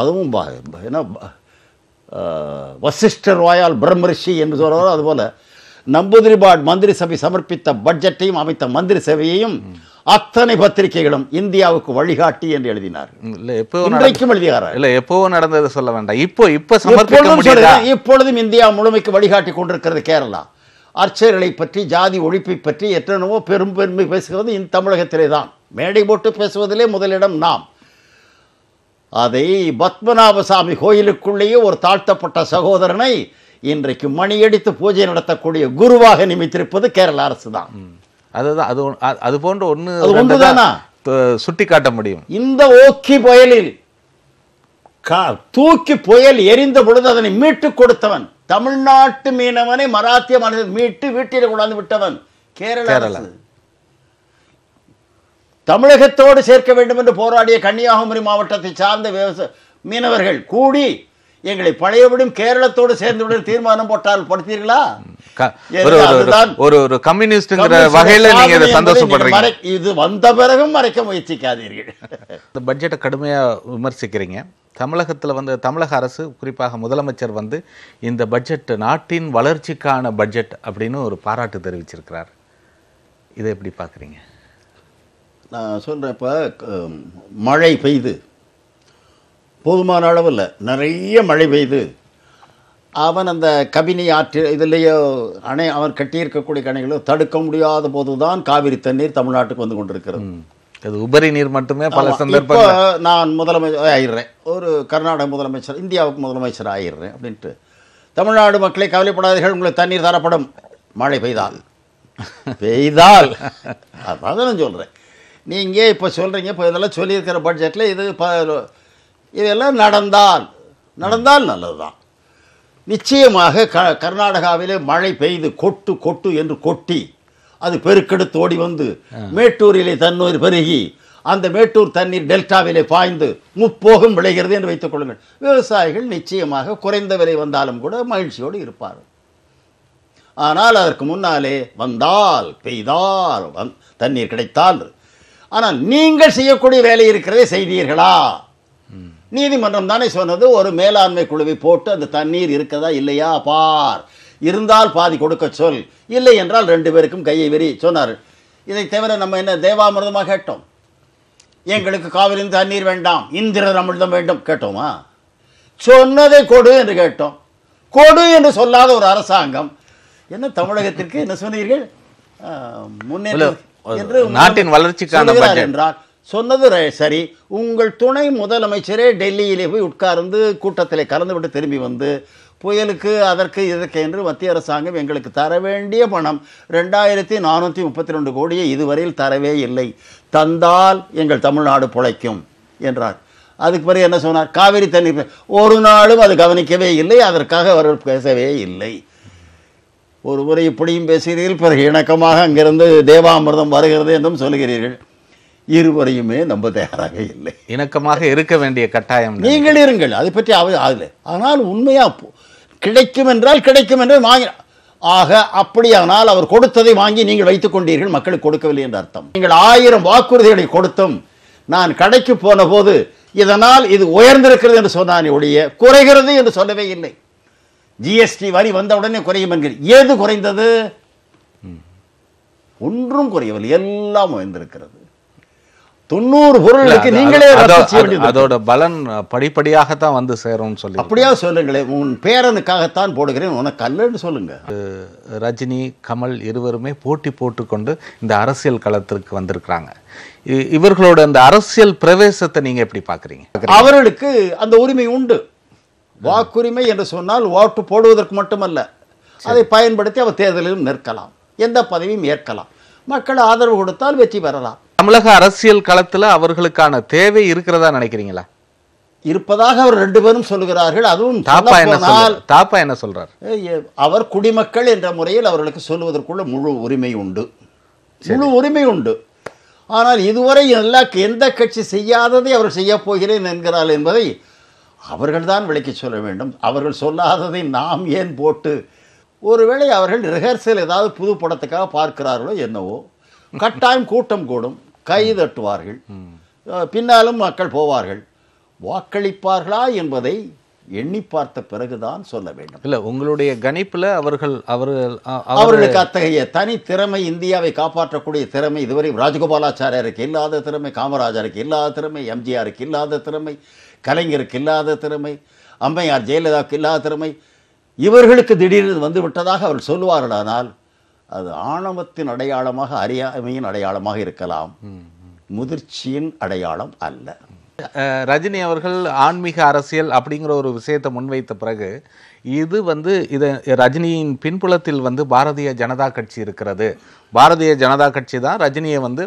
அதுவும் ஏன்னா வசிஷ்டர் வாயால் பிரம்மரிஷி என்று சொல்கிறாரோ அதுபோல் நம்பூதிரிபாட் மந்திரி சபை சமர்ப்பித்த பட்ஜெட்டையும் அமைத்த மந்திரி சபையையும் அத்தனை பத்திரிகைகளும் இந்தியாவுக்கு வழிகாட்டி என்று எழுதினார் இல்லை எப்போ இன்றைக்கும் எழுதினார் இல்லை எப்போவும் நடந்தது சொல்ல வேண்டாம் இப்போ இப்போ இப்பொழுதும் இந்தியா முழுமைக்கு வழிகாட்டி கொண்டிருக்கிறது கேரளா அர்ச்சர்களை பற்றி ஜாதி ஒழிப்பை பற்றி எத்தனவோ பெரும் பெருமை பேசுகிறது இந்த தமிழகத்திலே தான் மேடை போட்டு பேசுவதிலே முதலிடம் நாம் அதை பத்மநாபசாமி கோயிலுக்குள்ளேயே ஒரு தாழ்த்தப்பட்ட சகோதரனை இன்றைக்கு மணியடித்து பூஜை நடத்தக்கூடிய குருவாக நிமித்திருப்பது கேரள அரசு தான் அதுதான் அது அது போன்ற ஒன்று ஒன்றுதானா சுட்டி காட்ட முடியும் இந்த ஓக்கி புயலில் தூக்கி புயல் எரிந்த பொழுது அதனை மீட்டு கொடுத்தவன் தமிழ்நாட்டு மீனவனை மராத்திய மாநிலத்தில் மீட்டு வீட்டில் கொண்டாந்து விட்டவன் கேரள தமிழகத்தோடு சேர்க்க வேண்டும் என்று போராடிய கன்னியாகுமரி மாவட்டத்தை சார்ந்த விவசாய மீனவர்கள் கூடி எங்களை பழையபடியும் கேரளத்தோடு சேர்ந்து தீர்மானம் போட்டால் படுத்தீர்களா ஒரு ஒரு கம்யூனிஸ்ட்ங்கிற வகையில நீங்க இதை சந்தோஷப்படுறீங்க இது வந்த பிறகும் மறைக்க முயற்சிக்காதீர்கள் இந்த பட்ஜெட்டை கடுமையா விமர்சிக்கிறீங்க தமிழகத்தில் வந்து தமிழக அரசு குறிப்பாக முதலமைச்சர் வந்து இந்த பட்ஜெட் நாட்டின் வளர்ச்சிக்கான பட்ஜெட் அப்படின்னு ஒரு பாராட்டு தெரிவிச்சிருக்கிறார் இதை எப்படி பார்க்குறீங்க நான் சொல்கிறேன் இப்போ மழை பெய்து போதுமான அளவில் நிறைய மழை பெய்து அவன் அந்த கபினி ஆற்று இதுலேயோ அணை அவன் கட்டியிருக்கக்கூடிய கணைகளோ தடுக்க முடியாத போது தான் காவிரி தண்ணீர் தமிழ்நாட்டுக்கு வந்து கொண்டிருக்கிறது அது உபரி நீர் மட்டுமே பல சந்தர்ப்பம் நான் முதலமைச்சர் ஆயிடுறேன் ஒரு கர்நாடக முதலமைச்சர் இந்தியாவுக்கு முதலமைச்சர் ஆயிடுறேன் அப்படின்ட்டு தமிழ்நாடு மக்களை கவலைப்படாதீர்கள் உங்களுக்கு தண்ணீர் தரப்படும் மழை பெய்தால் பெய்தால் அதான் நான் சொல்கிறேன் நீங்கள் இப்போ சொல்கிறீங்க இப்போ இதெல்லாம் சொல்லியிருக்கிற பட்ஜெட்டில் இது இப்போ இதெல்லாம் நடந்தால் நடந்தால் நல்லது தான் நிச்சயமாக க கர்நாடகாவிலே மழை பெய்து கொட்டு கொட்டு என்று கொட்டி அது பெருக்கெடுத்து ஓடி வந்து மேட்டூரிலே தண்ணூர் பெருகி அந்த மேட்டூர் தண்ணீர் டெல்டாவிலே பாய்ந்து முப்போகம் விளைகிறது என்று வைத்துக் கொள்ளுங்கள் விவசாயிகள் நிச்சயமாக குறைந்த விலை வந்தாலும் கூட மகிழ்ச்சியோடு இருப்பார் ஆனால் அதற்கு முன்னாலே வந்தால் பெய்தால் வந் தண்ணீர் கிடைத்தால் ஆனால் நீங்கள் செய்யக்கூடிய வேலை இருக்கிறதே செய்தீர்களா நீதிமன்றம் தானே சொன்னது ஒரு மேலாண்மை குழுவை போட்டு அந்த தண்ணீர் இருக்கதா இல்லையா பார் இருந்தால் பாதி கொடுக்க சொல் இல்லை என்றால் ரெண்டு பேருக்கும் கையை வெறி சொன்னார் இதை தவிர நம்ம என்ன தேவாமிரதமாக கேட்டோம் எங்களுக்கு காவிரின் தண்ணீர் வேண்டாம் இந்திர அமிர்தம் வேண்டும் கேட்டோமா சொன்னதை கொடு என்று கேட்டோம் கொடு என்று சொல்லாத ஒரு அரசாங்கம் என்ன தமிழகத்திற்கு என்ன சொன்னீர்கள் முன்னேற்றம் நாட்டின் வளர்ச்சிக்கான என்றார் சொன்னது சரி உங்கள் துணை முதலமைச்சரே டெல்லியிலே போய் உட்கார்ந்து கூட்டத்தில் கலந்து விட்டு திரும்பி வந்து புயலுக்கு அதற்கு இதற்கு என்று மத்திய அரசாங்கம் எங்களுக்கு தர வேண்டிய பணம் ரெண்டாயிரத்தி நானூற்றி முப்பத்தி ரெண்டு கோடியை இதுவரையில் தரவே இல்லை தந்தால் எங்கள் தமிழ்நாடு பிழைக்கும் என்றார் அதுக்கு பிறகு என்ன சொன்னார் காவிரி தண்ணீர் ஒரு நாளும் அது கவனிக்கவே இல்லை அதற்காக அவர் பேசவே இல்லை ஒரு முறை இப்படியும் பேசுகிறீர்கள் பிறகு இணக்கமாக அங்கிருந்து தேவாமிர்தம் வருகிறது என்றும் சொல்கிறீர்கள் இருவரையுமே நம்ப தயாராக இல்லை இணக்கமாக இருக்க வேண்டிய கட்டாயம் நீங்கள் இருங்கள் அதை பற்றி அவ அதில் ஆனால் உண்மையாக கிடைக்கும் என்றால் கிடைக்கும் என்று வாங்கி ஆக அப்படியானால் அவர் கொடுத்ததை வாங்கி நீங்கள் வைத்துக் கொண்டீர்கள் மக்களுக்கு கொடுக்கவில்லை என்று அர்த்தம் நீங்கள் ஆயிரம் வாக்குறுதிகளை கொடுத்தும் நான் கடைக்கு போன போது இதனால் இது உயர்ந்திருக்கிறது என்று சொன்னான் ஒழிய குறைகிறது என்று சொல்லவே இல்லை ஜிஎஸ்டி வரி வந்தவுடனே குறையும் என்கிற ஏது குறைந்தது ஒன்றும் குறையவில்லை எல்லாம் உயர்ந்திருக்கிறது தொண்ணூறு பொருளுக்கு நீங்களே அதோட பலன் படிப்படியாகத்தான் வந்து சேரும்னு சொல்லி அப்படியா சொல்லுங்களேன் உன் பேரனுக்காகத்தான் போடுகிறேன் உனக்கு அல்லன்னு சொல்லுங்க ரஜினி கமல் இருவருமே போட்டி போட்டுக்கொண்டு இந்த அரசியல் களத்திற்கு வந்திருக்கிறாங்க இவர்களோட அந்த அரசியல் பிரவேசத்தை நீங்க எப்படி பாக்குறீங்க அவர்களுக்கு அந்த உரிமை உண்டு வாக்குரிமை என்று சொன்னால் ஓட்டு போடுவதற்கு மட்டுமல்ல அதை பயன்படுத்தி அவர் தேர்தலிலும் நிற்கலாம் எந்த பதவியும் ஏற்கலாம் மக்கள் ஆதரவு கொடுத்தால் வெற்றி பெறலாம் தமிழக அரசியல் களத்தில் அவர்களுக்கான தேவை இருக்கிறதா நினைக்கிறீங்களா இருப்பதாக அவர் ரெண்டு பேரும் சொல்லுகிறார்கள் அதுவும் தாப்பா என்ன தாப்பா என்ன சொல்றார் அவர் குடிமக்கள் என்ற முறையில் அவர்களுக்கு சொல்லுவதற்குள்ள முழு உரிமை உண்டு முழு உரிமை உண்டு ஆனால் இதுவரை எல்லா எந்த கட்சி செய்யாததை அவர் செய்ய போகிறேன் என்கிறார் என்பதை அவர்கள்தான் விளக்கி சொல்ல வேண்டும் அவர்கள் சொல்லாததை நாம் ஏன் போட்டு ஒருவேளை அவர்கள் ரிஹர்சல் ஏதாவது புது படத்துக்காக பார்க்கிறார்களோ என்னவோ கட்டாயம் கூட்டம் கூடும் கை தட்டுவார்கள் பின்னாலும் மக்கள் போவார்கள் வாக்களிப்பார்களா என்பதை எண்ணி பார்த்த பிறகுதான் சொல்ல வேண்டும் இல்லை உங்களுடைய கணிப்பில் அவர்கள் அவர்கள் அவர்களுக்கு அத்தகைய தனி திறமை இந்தியாவை காப்பாற்றக்கூடிய திறமை இதுவரை ராஜகோபாலாச்சாரியாருக்கு இல்லாத திறமை காமராஜருக்கு இல்லாத திறமை எம்ஜிஆருக்கு இல்லாத திறமை கலைஞருக்கு இல்லாத திறமை அம்மையார் ஜெயலலிதாவுக்கு இல்லாத திறமை இவர்களுக்கு திடீர்னு வந்து விட்டதாக அவர் சொல்லுவார்களானால் அது ஆணவத்தின் அடையாளமாக அறியாமையின் அடையாளமாக இருக்கலாம் முதிர்ச்சியின் அடையாளம் அல்ல ரஜினி அவர்கள் ஆன்மீக அரசியல் அப்படிங்கிற ஒரு விஷயத்தை முன்வைத்த பிறகு இது வந்து இதை ரஜினியின் பின்புலத்தில் வந்து பாரதிய ஜனதா கட்சி இருக்கிறது பாரதிய ஜனதா கட்சி தான் ரஜினியை வந்து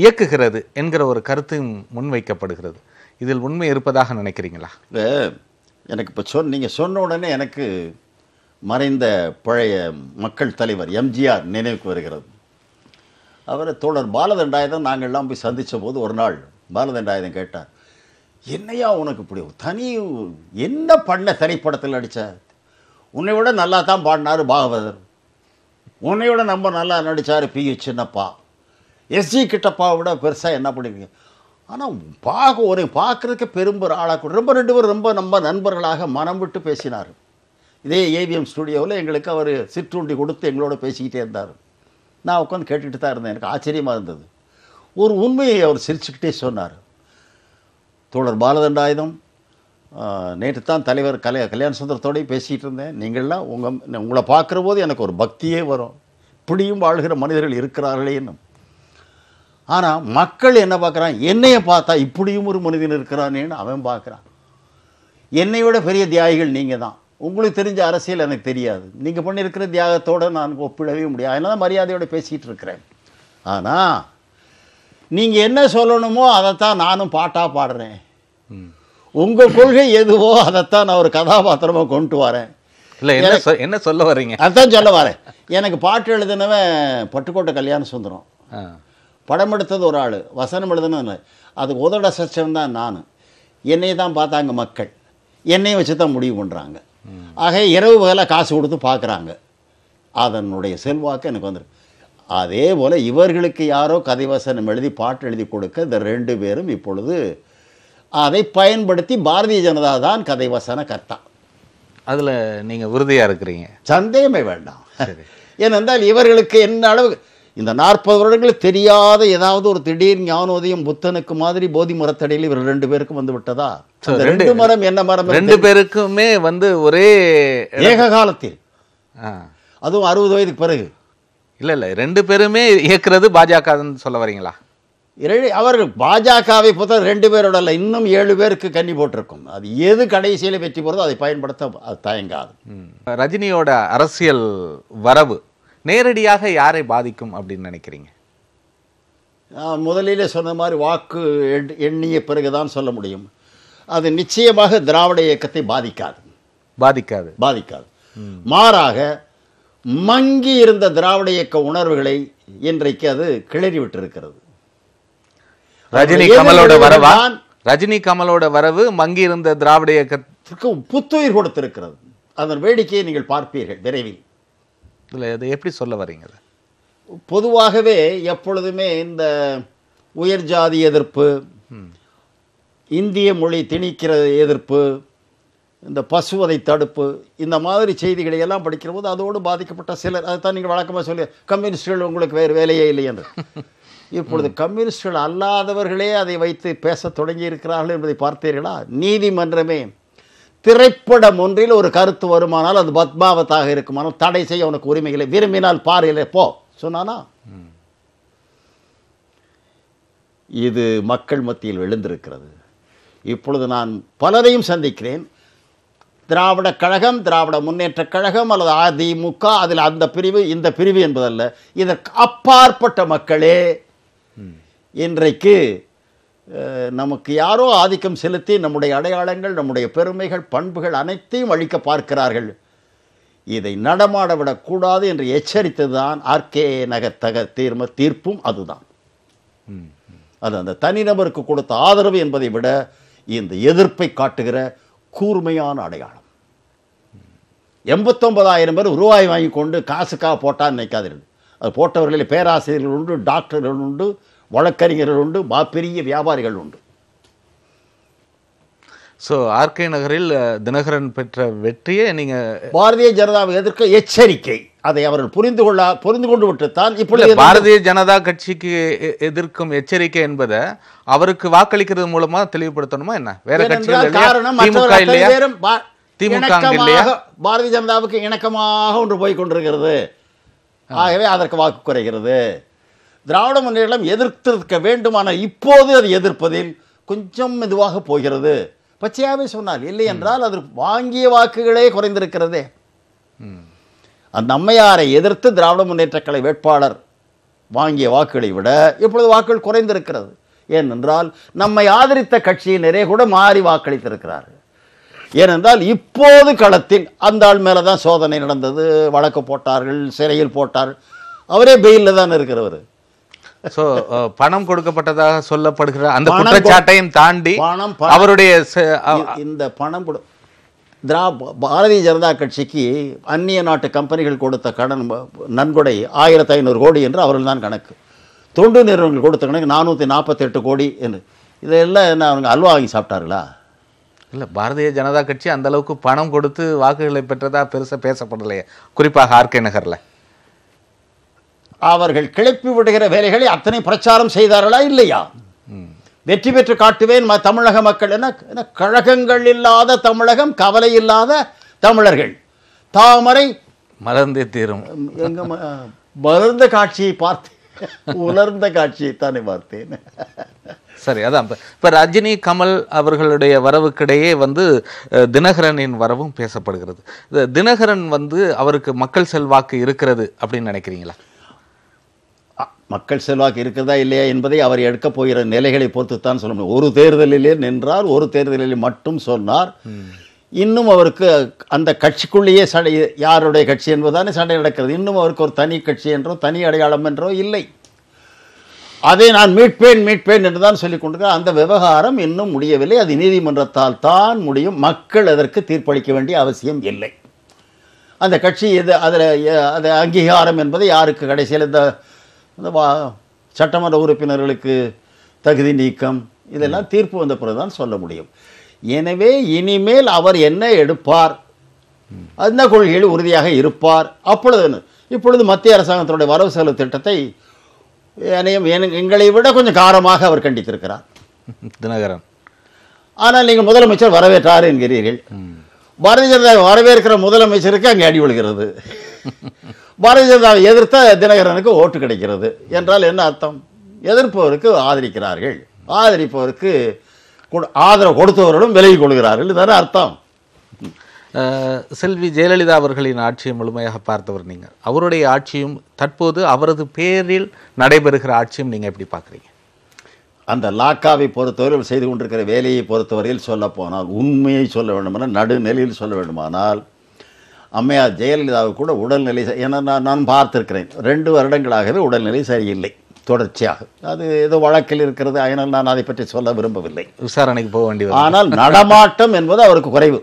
இயக்குகிறது என்கிற ஒரு கருத்து முன்வைக்கப்படுகிறது இதில் உண்மை இருப்பதாக நினைக்கிறீங்களா எனக்கு இப்போ சொன்ன நீங்கள் சொன்ன உடனே எனக்கு மறைந்த பழைய மக்கள் தலைவர் எம்ஜிஆர் நினைவுக்கு வருகிறது அவர் தோழர் பாலதண்டாயுதம் நாங்கள்லாம் போய் சந்தித்த போது ஒரு நாள் பாலதண்டாயுதம் கேட்டார் என்னையா உனக்கு இப்படி தனி என்ன பண்ண திரைப்படத்தில் நடித்த உன்னை விட நல்லா தான் பாடினார் பாகவதர் உன்னை விட நம்ம நல்லா நடித்தார் பி சின்னப்பா எஸ்ஜி கிட்டப்பா விட பெருசாக என்ன பண்ணிருக்கீங்க ஆனால் பார்க்க ஒரு பார்க்குறதுக்கு பெரும்பு ஆளாக கூட ரொம்ப ரெண்டு பேரும் ரொம்ப நம்ம நண்பர்களாக மனம் விட்டு பேசினார் இதே ஏவிஎம் ஸ்டூடியோவில் எங்களுக்கு அவர் சிற்றுண்டி கொடுத்து எங்களோட பேசிக்கிட்டே இருந்தார் நான் உட்காந்து கேட்டுக்கிட்டு தான் இருந்தேன் எனக்கு ஆச்சரியமாக இருந்தது ஒரு உண்மையை அவர் சிரிச்சுக்கிட்டே சொன்னார் தோழர் பாலதண்டாயுதம் நேற்று தான் தலைவர் கலை கல்யாண சுந்தரத்தோடையும் பேசிகிட்டு இருந்தேன் நீங்கள்லாம் உங்கள் உங்களை பார்க்குற போது எனக்கு ஒரு பக்தியே வரும் இப்படியும் வாழ்கிற மனிதர்கள் இருக்கிறார்களேன்னு ஆனால் மக்கள் என்ன பார்க்குறான் என்னையை பார்த்தா இப்படியும் ஒரு மனிதன் இருக்கிறானேன்னு அவன் பார்க்குறான் என்னை விட பெரிய தியாகிகள் நீங்கள் தான் உங்களுக்கு தெரிஞ்ச அரசியல் எனக்கு தெரியாது நீங்கள் பண்ணியிருக்கிற தியாகத்தோடு நான் ஒப்பிடவே முடியாது அதனால மரியாதையோடு பேசிகிட்டு இருக்கிறேன் ஆனால் நீங்கள் என்ன சொல்லணுமோ அதைத்தான் நானும் பாட்டாக பாடுறேன் உங்கள் கொள்கை எதுவோ அதைத்தான் நான் ஒரு கதாபாத்திரமாக கொண்டு வரேன் இல்லை என்ன என்ன சொல்ல வரீங்க அதுதான் சொல்ல வரேன் எனக்கு பாட்டு எழுதினவன் பட்டுக்கோட்டை கல்யாண சுந்தரம் படம் எடுத்தது ஒரு ஆள் வசனம் எழுதுனது அது உதட சச்சம் தான் நான் என்னை தான் பார்த்தாங்க மக்கள் என்னையும் வச்சு தான் முடிவு பண்ணுறாங்க ஆக இரவு வகையில் காசு கொடுத்து பார்க்குறாங்க அதனுடைய செல்வாக்கு எனக்கு வந்துடும் அதே போல் இவர்களுக்கு யாரோ கதைவசனம் எழுதி பாட்டு எழுதி கொடுக்க இந்த ரெண்டு பேரும் இப்பொழுது அதை பயன்படுத்தி பாரதிய ஜனதா தான் கதைவசன கர்த்தா அதில் நீங்கள் உறுதியாக இருக்கிறீங்க சந்தேகமே வேண்டாம் ஏனென்றால் இவர்களுக்கு என்ன அளவுக்கு இந்த நாற்பது வருடங்கள் தெரியாத ஏதாவது ஒரு திடீர் ஞானோதயம் புத்தனுக்கு மாதிரி போதி மரத்தடையில் இவர் ரெண்டு பேருக்கும் வந்து விட்டதா ரெண்டு மரம் என்ன மரம் ரெண்டு பேருக்குமே வந்து ஒரே ஏக காலத்தில் அதுவும் அறுபது வயதுக்கு பிறகு இல்லை இல்லை ரெண்டு பேருமே இயக்குறது பாஜகன்னு சொல்ல வரீங்களா அவர்கள் பாஜகவை பொறுத்த ரெண்டு பேரோட இல்லை இன்னும் ஏழு பேருக்கு கன்னி போட்டிருக்கும் அது எது கடைசியில் வெற்றி போகிறதோ அதை பயன்படுத்த தயங்காது ரஜினியோட அரசியல் வரவு நேரடியாக யாரை பாதிக்கும் அப்படின்னு நினைக்கிறீங்க முதலிலே சொன்ன மாதிரி வாக்கு எண்ணிய பிறகுதான் சொல்ல முடியும் அது நிச்சயமாக திராவிட இயக்கத்தை பாதிக்காது பாதிக்காது பாதிக்காது மாறாக மங்கி இருந்த திராவிட இயக்க உணர்வுகளை இன்றைக்கு அது கிளறி இருக்கிறது ரஜினி கமலோட வரவான் ரஜினி கமலோட வரவு மங்கி இருந்த திராவிட இயக்கத்திற்கு புத்துயிர் கொடுத்திருக்கிறது அதன் வேடிக்கையை நீங்கள் பார்ப்பீர்கள் விரைவில் இல்லை இதை எப்படி சொல்ல வரீங்க பொதுவாகவே எப்பொழுதுமே இந்த உயர் ஜாதி எதிர்ப்பு இந்திய மொழி திணிக்கிற எதிர்ப்பு இந்த பசுவதை தடுப்பு இந்த மாதிரி செய்திகளை எல்லாம் படிக்கிற போது அதோடு பாதிக்கப்பட்ட சிலர் அதைத்தான் நீங்கள் வழக்கமாக சொல்லி கம்யூனிஸ்டுகள் உங்களுக்கு வேறு வேலையே இல்லை என்று இப்பொழுது கம்யூனிஸ்டுகள் அல்லாதவர்களே அதை வைத்து பேச தொடங்கி இருக்கிறார்கள் என்பதை பார்த்தீர்களா நீதிமன்றமே திரைப்படம் ஒன்றில் ஒரு கருத்து வருமானால் அது பத்மாவத்தாக இருக்குமானால் தடை செய்ய உனக்கு உரிமைகளை விரும்பினால் பாருகளை போ சொன்னானா இது மக்கள் மத்தியில் எழுந்திருக்கிறது இப்பொழுது நான் பலரையும் சந்திக்கிறேன் திராவிட கழகம் திராவிட முன்னேற்ற கழகம் அல்லது அதிமுக அதில் அந்த பிரிவு இந்த பிரிவு என்பதல்ல இதற்கு அப்பாற்பட்ட மக்களே இன்றைக்கு நமக்கு யாரோ ஆதிக்கம் செலுத்தி நம்முடைய அடையாளங்கள் நம்முடைய பெருமைகள் பண்புகள் அனைத்தையும் அழிக்க பார்க்கிறார்கள் இதை நடமாட விடக்கூடாது என்று எச்சரித்தது தான் ஆர்கே நகர் தக தீர்ம தீர்ப்பும் அதுதான் அது அந்த தனிநபருக்கு கொடுத்த ஆதரவு என்பதை விட இந்த எதிர்ப்பை காட்டுகிற கூர்மையான அடையாளம் எண்பத்தொன்பதாயிரம் பேர் ரூபாய் வாங்கி கொண்டு காசுக்காக போட்டான்னு நினைக்காதீர்கள் அது போட்டவர்களில் பேராசிரியர்கள் உண்டு டாக்டர்கள் உண்டு வழக்கறிஞர்கள் உண்டு மாப்பெரிய வியாபாரிகள் உண்டு ஸோ ஆர்கே நகரில் தினகரன் பெற்ற வெற்றியை நீங்கள் பாரதிய ஜனதாவை எதிர்க்க எச்சரிக்கை அதை அவர்கள் புரிந்து கொள்ள புரிந்து கொண்டு விட்டுத்தான் இப்பொழுது பாரதிய ஜனதா கட்சிக்கு எதிர்க்கும் எச்சரிக்கை என்பதை அவருக்கு வாக்களிக்கிறது மூலமா தெளிவுபடுத்தணுமா என்ன வேற கட்சிகள் காரணம் திமுக பாரதிய ஜனதாவுக்கு இணக்கமாக ஒன்று போய் கொண்டிருக்கிறது ஆகவே அதற்கு வாக்கு குறைகிறது திராவிட முன்னேற்றம் எதிர்த்திருக்க வேண்டுமான இப்போது அது எதிர்ப்பதில் கொஞ்சம் மெதுவாக போகிறது பச்சையாகவே சொன்னால் இல்லை என்றால் அது வாங்கிய வாக்குகளே குறைந்திருக்கிறதே அந்த அம்மையாரை எதிர்த்து திராவிட முன்னேற்ற கலை வேட்பாளர் வாங்கிய வாக்குகளை விட இப்பொழுது வாக்குகள் குறைந்திருக்கிறது ஏனென்றால் நம்மை ஆதரித்த கட்சியினரே கூட மாறி வாக்களித்திருக்கிறார்கள் ஏனென்றால் இப்போது களத்தில் அந்த ஆள் மேலே தான் சோதனை நடந்தது வழக்கு போட்டார்கள் சிறையில் போட்டார்கள் அவரே பெயிலில் தான் இருக்கிறவர் சோ uh, பணம் கொடுக்கப்பட்டதாக சொல்லப்படுகிற அந்த குற்றச்சாட்டையும் தாண்டி அவருடைய இந்த பணம் திரா பாரதிய ஜனதா கட்சிக்கு அந்நிய நாட்டு கம்பெனிகள் கொடுத்த கடன் நன்கொடை ஆயிரத்தி ஐநூறு கோடி என்று அவர்கள் தான் கணக்கு தொண்டு நிறுவனங்கள் கொடுத்த கணக்கு நானூற்றி எட்டு கோடி என்று இதெல்லாம் என்ன அவங்க அல்வா வாங்கி சாப்பிட்டார்களா இல்லை பாரதிய ஜனதா கட்சி அந்தளவுக்கு பணம் கொடுத்து வாக்குகளை பெற்றதாக பெருசாக பேசப்படலையே குறிப்பாக ஆர்கே நகரில் அவர்கள் கிளப்பி விடுகிற வேலைகளை அத்தனை பிரச்சாரம் செய்தார்களா இல்லையா வெற்றி பெற்று காட்டுவேன் தமிழக மக்கள் என கழகங்கள் இல்லாத தமிழகம் கவலை இல்லாத தமிழர்கள் தாமரை மலர்ந்தே தீரும் மலர்ந்த காட்சியை பார்த்து உலர்ந்த காட்சியை தானே பார்த்தேன் சரி அதான் இப்போ ரஜினி கமல் அவர்களுடைய வரவுக்கிடையே வந்து தினகரனின் வரவும் பேசப்படுகிறது தினகரன் வந்து அவருக்கு மக்கள் செல்வாக்கு இருக்கிறது அப்படின்னு நினைக்கிறீங்களா மக்கள் செல்வாக்கு இருக்கிறதா இல்லையா என்பதை அவர் எடுக்கப் போகிற நிலைகளை பொறுத்துத்தான் சொல்ல முடியும் ஒரு தேர்தலிலே நின்றார் ஒரு தேர்தலில் மட்டும் சொன்னார் இன்னும் அவருக்கு அந்த கட்சிக்குள்ளேயே சடை யாருடைய கட்சி என்பதுதானே சண்டை நடக்கிறது இன்னும் அவருக்கு ஒரு தனி கட்சி என்றோ தனி அடையாளம் என்றோ இல்லை அதை நான் மீட்பேன் மீட்பேன் என்று தான் சொல்லிக் கொண்டிருக்கேன் அந்த விவகாரம் இன்னும் முடியவில்லை அது நீதிமன்றத்தால் தான் முடியும் மக்கள் அதற்கு தீர்ப்பளிக்க வேண்டிய அவசியம் இல்லை அந்த கட்சி எது அதில் அது அங்கீகாரம் என்பது யாருக்கு கடைசியில் இந்த அந்த வா சட்டமன்ற உறுப்பினர்களுக்கு தகுதி நீக்கம் இதெல்லாம் தீர்ப்பு வந்த தான் சொல்ல முடியும் எனவே இனிமேல் அவர் என்ன எடுப்பார் அந்த கொள்கையில் உறுதியாக இருப்பார் அப்பொழுது இப்பொழுது மத்திய அரசாங்கத்தினுடைய வரவு செலவு திட்டத்தை எங்களை விட கொஞ்சம் காரமாக அவர் கண்டித்திருக்கிறார் தினகரன் ஆனால் நீங்கள் முதலமைச்சர் வரவேற்றார் என்கிறீர்கள் பாரதிய ஜனதா வரவேற்கிற முதலமைச்சருக்கு அங்கே அடி விழுகிறது பாரதிய ஜனதாவை எதிர்த்த தினகரனுக்கு ஓட்டு கிடைக்கிறது என்றால் என்ன அர்த்தம் எதிர்ப்பவருக்கு ஆதரிக்கிறார்கள் ஆதரிப்பவருக்கு ஆதரவு கொடுத்தவர்களும் விலகி கொள்கிறார்கள் இதுதானே அர்த்தம் செல்வி ஜெயலலிதா அவர்களின் ஆட்சியை முழுமையாக பார்த்தவர் நீங்கள் அவருடைய ஆட்சியும் தற்போது அவரது பேரில் நடைபெறுகிற ஆட்சியும் நீங்கள் எப்படி பார்க்குறீங்க அந்த லாக்காவை பொறுத்தவரையில் செய்து கொண்டிருக்கிற வேலையை பொறுத்தவரையில் சொல்லப்போனால் உண்மையை சொல்ல வேண்டுமானால் நடுநிலையில் சொல்ல வேண்டுமானால் அம்மையார் ஜெயலலிதாவை கூட உடல்நிலை ஏன்னா நான் நான் பார்த்திருக்கிறேன் ரெண்டு வருடங்களாகவே உடல்நிலை சரியில்லை தொடர்ச்சியாக அது ஏதோ வழக்கில் இருக்கிறது அதனால் நான் அதை பற்றி சொல்ல விரும்பவில்லை விசாரணைக்கு போக வேண்டியது ஆனால் நடமாட்டம் என்பது அவருக்கு குறைவு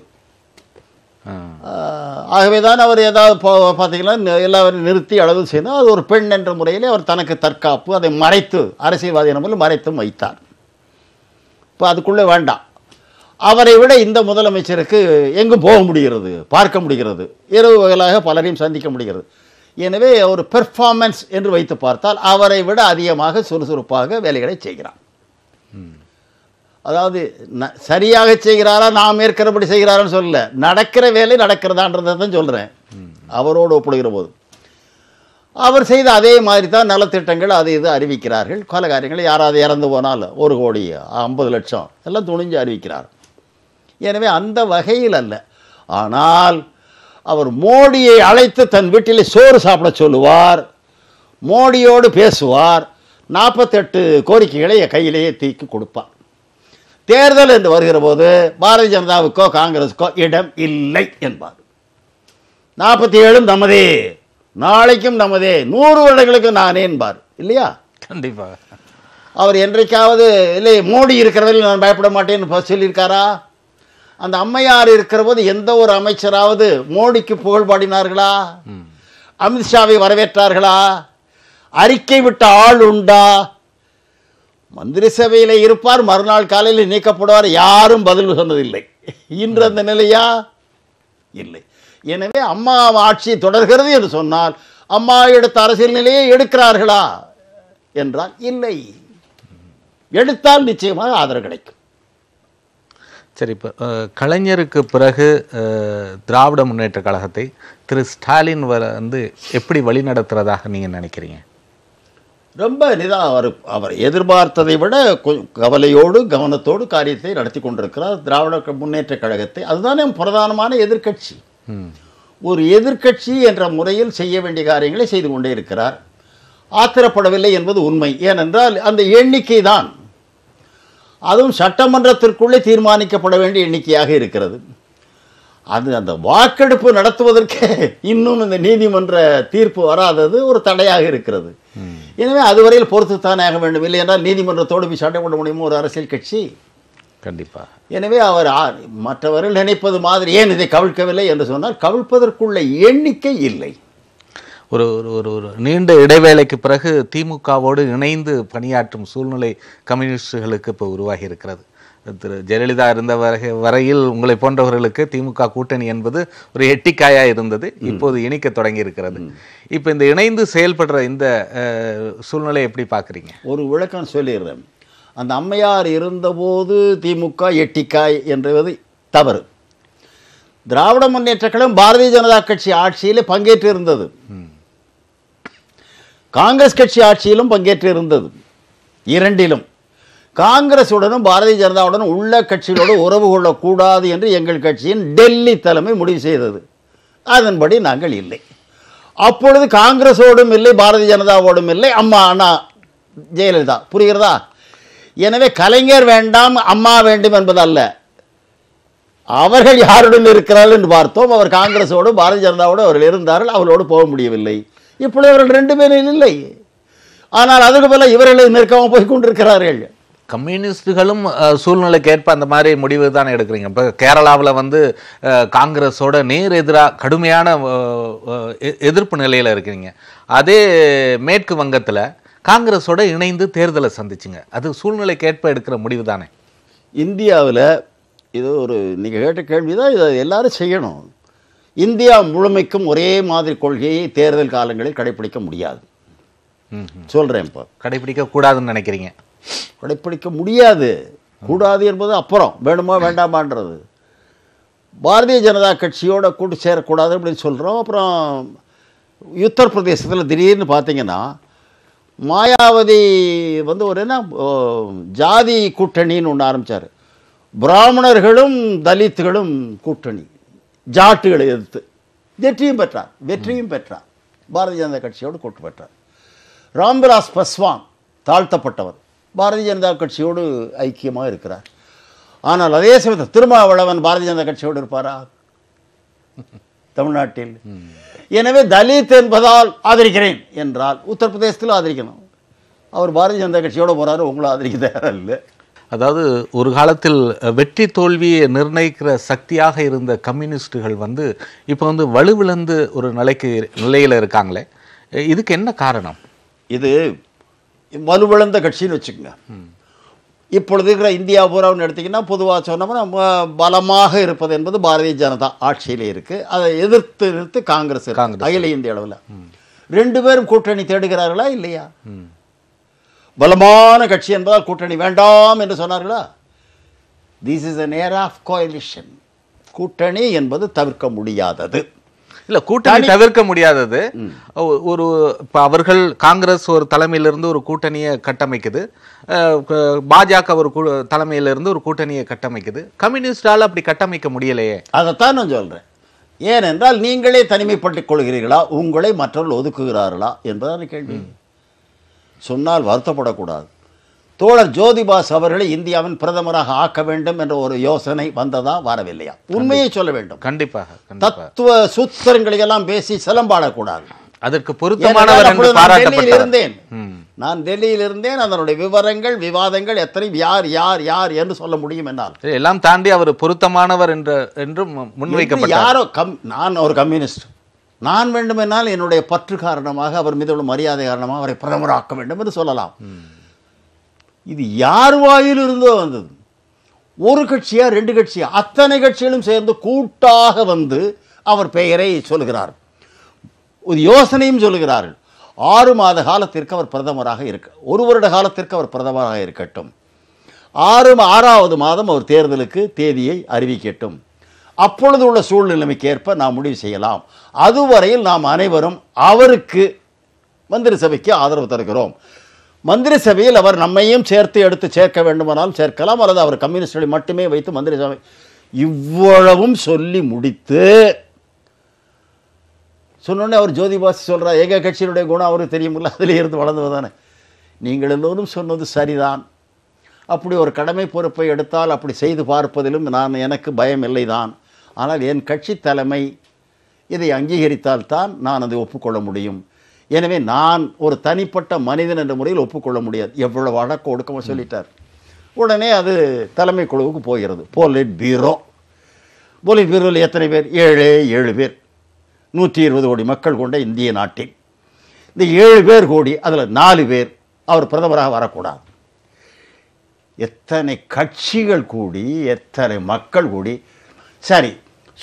ஆகவே தான் அவர் ஏதாவது பார்த்தீங்கன்னா எல்லாரும் நிறுத்தி அளவு செய்தால் அது ஒரு பெண் என்ற முறையிலே அவர் தனக்கு தற்காப்பு அதை மறைத்து அரசியல்வாதி முறையில் மறைத்தும் வைத்தார் இப்போ அதுக்குள்ளே வேண்டாம் அவரை விட இந்த முதலமைச்சருக்கு எங்கும் போக முடிகிறது பார்க்க முடிகிறது இரவு வகையிலாக பலரையும் சந்திக்க முடிகிறது எனவே ஒரு பெர்ஃபார்மன்ஸ் என்று வைத்து பார்த்தால் அவரை விட அதிகமாக சுறுசுறுப்பாக வேலைகளை செய்கிறார் அதாவது சரியாக செய்கிறாரா நாம் ஏற்கிறபடி செய்கிறாரான்னு சொல்லல நடக்கிற வேலை நடக்கிறதான்றதை தான் சொல்கிறேன் அவரோடு ஒப்பிடுகிற போது அவர் செய்த அதே மாதிரி தான் நலத்திட்டங்கள் அது இது அறிவிக்கிறார்கள் பல காரியங்கள் யாராவது இறந்து போனால் ஒரு கோடி ஐம்பது லட்சம் எல்லாம் துணிஞ்சு அறிவிக்கிறார் எனவே அந்த வகையில் அல்ல ஆனால் அவர் மோடியை அழைத்து தன் வீட்டில் சோறு சாப்பிட சொல்லுவார் மோடியோடு பேசுவார் நாற்பத்தெட்டு கோரிக்கைகளை கையிலேயே தீக்கி கொடுப்பார் தேர்தல் என்று வருகிற போது பாரதிய ஜனதாவுக்கோ காங்கிரஸுக்கோ இடம் இல்லை என்பார் நாற்பத்தி ஏழும் நமதே நாளைக்கும் நமதே நூறு வருடங்களுக்கு நானே என்பார் இல்லையா கண்டிப்பாக அவர் என்றைக்காவது இல்லை மோடி இருக்கிறதில் நான் பயப்பட மாட்டேன்னு சொல்லியிருக்காரா அந்த அம்மையார் இருக்கிற போது எந்த ஒரு அமைச்சராவது மோடிக்கு புகழ் பாடினார்களா அமித்ஷாவை வரவேற்றார்களா அறிக்கை விட்ட ஆள் உண்டா மந்திரி சபையில் இருப்பார் மறுநாள் காலையில் நீக்கப்படுவார் யாரும் பதில் சொன்னதில்லை இன்று அந்த நிலையா இல்லை எனவே அம்மா ஆட்சி தொடர்கிறது என்று சொன்னால் அம்மா எடுத்த அரசியல் நிலையை எடுக்கிறார்களா என்றால் இல்லை எடுத்தால் நிச்சயமாக ஆதரவு கிடைக்கும் சரி இப்போ கலைஞருக்கு பிறகு திராவிட முன்னேற்ற கழகத்தை திரு ஸ்டாலின் வந்து எப்படி வழி நடத்துகிறதாக நீங்கள் நினைக்கிறீங்க ரொம்ப நிதா அவர் அவர் எதிர்பார்த்ததை விட கவலையோடு கவனத்தோடு காரியத்தை நடத்தி கொண்டிருக்கிறார் திராவிட முன்னேற்ற கழகத்தை அதுதானே பிரதானமான எதிர்கட்சி ஒரு எதிர்கட்சி என்ற முறையில் செய்ய வேண்டிய காரியங்களை செய்து கொண்டே இருக்கிறார் ஆத்திரப்படவில்லை என்பது உண்மை ஏனென்றால் அந்த எண்ணிக்கை தான் அதுவும் சட்டமன்றத்திற்குள்ளே தீர்மானிக்கப்பட வேண்டிய எண்ணிக்கையாக இருக்கிறது அது அந்த வாக்கெடுப்பு நடத்துவதற்கே இன்னும் இந்த நீதிமன்ற தீர்ப்பு வராதது ஒரு தடையாக இருக்கிறது எனவே அதுவரையில் பொறுத்துத்தானே ஆக வேண்டும் இல்லை என்றால் நீதிமன்றத்தோடு போய் சண்டை போட முடியுமோ ஒரு அரசியல் கட்சி கண்டிப்பாக எனவே அவர் மற்றவர்கள் நினைப்பது மாதிரி ஏன் இதை கவிழ்க்கவில்லை என்று சொன்னால் கவிழ்ப்பதற்குள்ள எண்ணிக்கை இல்லை ஒரு ஒரு ஒரு ஒரு நீண்ட இடைவேளைக்கு பிறகு திமுகவோடு இணைந்து பணியாற்றும் சூழ்நிலை கம்யூனிஸ்டுகளுக்கு இப்போ உருவாகி இருக்கிறது திரு ஜெயலலிதா இருந்த வரை வரையில் உங்களை போன்றவர்களுக்கு திமுக கூட்டணி என்பது ஒரு எட்டிக்காயாக இருந்தது இப்போது இணைக்க தொடங்கி இருக்கிறது இப்போ இந்த இணைந்து செயல்படுற இந்த சூழ்நிலை எப்படி பார்க்குறீங்க ஒரு விளக்கம் சொல்லிடுறேன் அந்த அம்மையார் இருந்தபோது திமுக எட்டிக்காய் என்றது தவறு திராவிட முன்னேற்ற கழகம் பாரதிய ஜனதா கட்சி ஆட்சியில் பங்கேற்று இருந்தது காங்கிரஸ் கட்சி ஆட்சியிலும் பங்கேற்று இருந்தது இரண்டிலும் காங்கிரசுடனும் பாரதிய ஜனதாவுடனும் உள்ள கட்சிகளோடு உறவு கொள்ளக்கூடாது என்று எங்கள் கட்சியின் டெல்லி தலைமை முடிவு செய்தது அதன்படி நாங்கள் இல்லை அப்பொழுது காங்கிரஸோடும் இல்லை பாரதிய ஜனதாவோடும் இல்லை அம்மா அண்ணா ஜெயலலிதா புரிகிறதா எனவே கலைஞர் வேண்டாம் அம்மா வேண்டும் என்பதல்ல அவர்கள் யாருடன் இருக்கிறார்கள் என்று பார்த்தோம் அவர் காங்கிரஸோடும் பாரதிய ஜனதாவோடு அவர்கள் இருந்தார்கள் அவர்களோடு போக முடியவில்லை இப்பொழுது அவர்கள் ரெண்டு பேரும் இல்லை ஆனால் அதுக்கு போல இவர்களை நிற்காமல் போய் கொண்டிருக்கிறார்கள் கம்யூனிஸ்டுகளும் சூழ்நிலைக்கு ஏற்ப அந்த மாதிரி முடிவு தானே எடுக்கிறீங்க இப்போ கேரளாவில் வந்து காங்கிரஸோட நேர் எதிராக கடுமையான எதிர்ப்பு நிலையில் இருக்கிறீங்க அதே மேற்கு வங்கத்தில் காங்கிரஸோட இணைந்து தேர்தலை சந்திச்சிங்க அது சூழ்நிலைக்கு ஏற்ப எடுக்கிற முடிவு தானே இந்தியாவில் இது ஒரு நீங்கள் கேட்ட கேள்வி தான் இதை எல்லோரும் செய்யணும் இந்தியா முழுமைக்கும் ஒரே மாதிரி கொள்கையை தேர்தல் காலங்களில் கடைபிடிக்க முடியாது சொல்கிறேன் இப்போ கடைபிடிக்க கூடாதுன்னு நினைக்கிறீங்க கடைபிடிக்க முடியாது கூடாது என்பது அப்புறம் வேணுமா வேண்டாமான்றது பாரதிய ஜனதா கட்சியோட கூட்டு சேரக்கூடாது அப்படின்னு சொல்கிறோம் அப்புறம் உத்தரப்பிரதேசத்தில் திடீர்னு பார்த்தீங்கன்னா மாயாவதி வந்து ஒரு என்ன ஜாதி கூட்டணின்னு ஒன்று ஆரம்பித்தார் பிராமணர்களும் தலித்துகளும் கூட்டணி ஜாட்டுகளை எதிர்த்து வெற்றியும் பெற்றார் வெற்றியும் பெற்றார் பாரதிய ஜனதா கட்சியோடு கூட்டு பெற்றார் ராம்விலாஸ் பஸ்வான் தாழ்த்தப்பட்டவர் பாரதிய ஜனதா கட்சியோடு ஐக்கியமாக இருக்கிறார் ஆனால் அதே சமயத்தில் திருமாவளவன் பாரதிய ஜனதா கட்சியோடு இருப்பாரா தமிழ்நாட்டில் எனவே தலித் என்பதால் ஆதரிக்கிறேன் என்றால் உத்தரப்பிரதேசத்தில் ஆதரிக்கணும் அவர் பாரதிய ஜனதா கட்சியோடு போகிறாரு உங்களை ஆதரிக்க தேவையில்லை அதாவது ஒரு காலத்தில் வெற்றி தோல்வியை நிர்ணயிக்கிற சக்தியாக இருந்த கம்யூனிஸ்டுகள் வந்து இப்போ வந்து வலுவிழந்து ஒரு நிலைக்கு நிலையில் இருக்காங்களே இதுக்கு என்ன காரணம் இது வலுவிழந்த கட்சின்னு வச்சுக்கோங்க இப்பொழுது இருக்கிற இந்தியா பூரான்னு எடுத்திங்கன்னா பொதுவாக சொன்னோம்னா பலமாக இருப்பது என்பது பாரதிய ஜனதா ஆட்சியில் இருக்குது அதை எதிர்த்து நிறுத்து காங்கிரஸ் அகில இந்திய அளவில் ரெண்டு பேரும் கூட்டணி தேடுகிறார்களா இல்லையா பலமான கட்சி என்பதால் கூட்டணி வேண்டாம் என்று சொன்னார்களா this is an era of coalition கூட்டணி என்பது தவிர்க்க முடியாதது இல்லை கூட்டணி தவிர்க்க முடியாதது ஒரு இப்போ அவர்கள் காங்கிரஸ் ஒரு தலைமையிலிருந்து ஒரு கூட்டணியை கட்டமைக்குது பாஜக ஒரு தலைமையிலிருந்து ஒரு கூட்டணியை கட்டமைக்குது கம்யூனிஸ்டால் அப்படி கட்டமைக்க முடியலையே அதைத்தான் நான் சொல்கிறேன் ஏனென்றால் நீங்களே தனிமைப்பட்டுக் கொள்கிறீர்களா உங்களை மற்றவர்கள் ஒதுக்குகிறார்களா என்பதான கேள்வி சொன்னால் வருத்தப்படக்கூடாது தோழர் ஜோதிபாஸ் அவர்களை இந்தியாவின் பிரதமராக ஆக்க வேண்டும் என்ற ஒரு யோசனை வந்ததா வரவில்லையா உண்மையை சொல்ல வேண்டும் கண்டிப்பாக தத்துவ சூத்திரங்களை எல்லாம் பேசி சிலம்பாடக்கூடாது அதற்கு பொருத்தமானவர் இருந்தேன் நான் டெல்லியில் இருந்தேன் அதனுடைய விவரங்கள் விவாதங்கள் எத்தனை யார் யார் யார் என்று சொல்ல முடியும் என்னால் எல்லாம் தாண்டி அவர் பொருத்தமானவர் என்ற என்றும் முன்வைக்கப்பட்டார் யாரோ கம் நான் ஒரு கம்யூனிஸ்ட் நான் வேண்டுமென்றால் என்னுடைய பற்று காரணமாக அவர் மீது உள்ள மரியாதை காரணமாக அவரை பிரதமராக்க வேண்டும் என்று சொல்லலாம் இது யார் வாயிலிருந்தோ வந்தது ஒரு கட்சியாக ரெண்டு கட்சியா அத்தனை கட்சிகளும் சேர்ந்து கூட்டாக வந்து அவர் பெயரை சொல்கிறார் ஒரு யோசனையும் சொல்கிறார்கள் ஆறு மாத காலத்திற்கு அவர் பிரதமராக இருக்க ஒரு வருட காலத்திற்கு அவர் பிரதமராக இருக்கட்டும் ஆறு ஆறாவது மாதம் அவர் தேர்தலுக்கு தேதியை அறிவிக்கட்டும் அப்பொழுது உள்ள சூழ்நிலைமைக்கேற்ப நாம் முடிவு செய்யலாம் அதுவரையில் நாம் அனைவரும் அவருக்கு மந்திரி சபைக்கு ஆதரவு தருகிறோம் மந்திரி சபையில் அவர் நம்மையும் சேர்த்து எடுத்து சேர்க்க வேண்டுமானால் சேர்க்கலாம் அல்லது அவர் கம்யூனிஸ்டை மட்டுமே வைத்து மந்திரி சபை இவ்வளவும் சொல்லி முடித்து சொன்னோடனே அவர் ஜோதிபாசி சொல்கிறார் ஏக கட்சியினுடைய குணம் அவருக்கு தெரியுமில்ல அதில் இருந்து வளர்ந்துவதானே நீங்கள் எல்லோரும் சொன்னது சரிதான் அப்படி ஒரு கடமை பொறுப்பை எடுத்தால் அப்படி செய்து பார்ப்பதிலும் நான் எனக்கு பயம் இல்லை தான் ஆனால் என் கட்சி தலைமை இதை அங்கீகரித்தால் தான் நான் அதை ஒப்புக்கொள்ள முடியும் எனவே நான் ஒரு தனிப்பட்ட மனிதன் என்ற முறையில் ஒப்புக்கொள்ள முடியாது எவ்வளவு வழக்கு ஒடுக்கமாக சொல்லிட்டார் உடனே அது தலைமை குழுவுக்கு போகிறது போலிட் பீரோ போலிட் பீரோவில் எத்தனை பேர் ஏழு ஏழு பேர் நூற்றி இருபது கோடி மக்கள் கொண்ட இந்திய நாட்டில் இந்த ஏழு பேர் கோடி அதில் நாலு பேர் அவர் பிரதமராக வரக்கூடாது எத்தனை கட்சிகள் கூடி எத்தனை மக்கள் கூடி சரி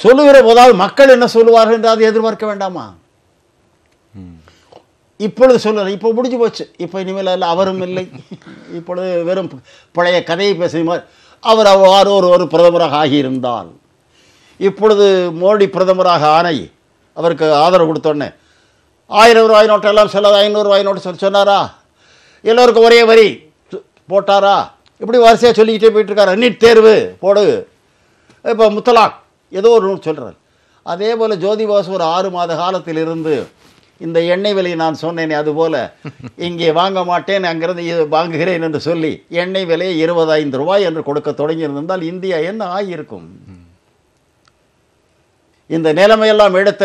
சொல்லுகிற போதாவது மக்கள் என்ன சொல்லுவார்கள் என்றாவது அதை எதிர்பார்க்க வேண்டாமா இப்பொழுது சொல்லுற இப்போ முடிஞ்சு போச்சு இப்போ இனிமேல் இல்லை அவரும் இல்லை இப்பொழுது வெறும் பழைய கதையை பேசுமார் அவர் அவ்வாறு ஒரு ஒரு பிரதமராக ஆகியிருந்தால் இப்பொழுது மோடி பிரதமராக ஆணை அவருக்கு ஆதரவு கொடுத்தோன்னே ஆயிரம் ரூபாய் நோட்டு எல்லாம் சொல்லாது ஐநூறு ரூபாய் நோட்டு சொல்லி சொன்னாரா எல்லோருக்கும் ஒரே வரி போட்டாரா இப்படி வரிசையாக சொல்லிக்கிட்டே போயிட்டுருக்காரு நீட் தேர்வு போடு இப்போ முத்தலாக் ஏதோ ஒரு சொல்கிறார் அதே போல் ஜோதி ஒரு ஆறு மாத காலத்தில் இருந்து இந்த எண்ணெய் விலையை நான் சொன்னேனே அதுபோல் இங்கே வாங்க மாட்டேன் அங்கேருந்து வாங்குகிறேன் என்று சொல்லி எண்ணெய் விலையை இருபதாயிரம் ரூபாய் என்று கொடுக்க தொடங்கியிருந்தால் இந்தியா என்ன ஆகியிருக்கும் இந்த நிலைமையெல்லாம் எடுத்த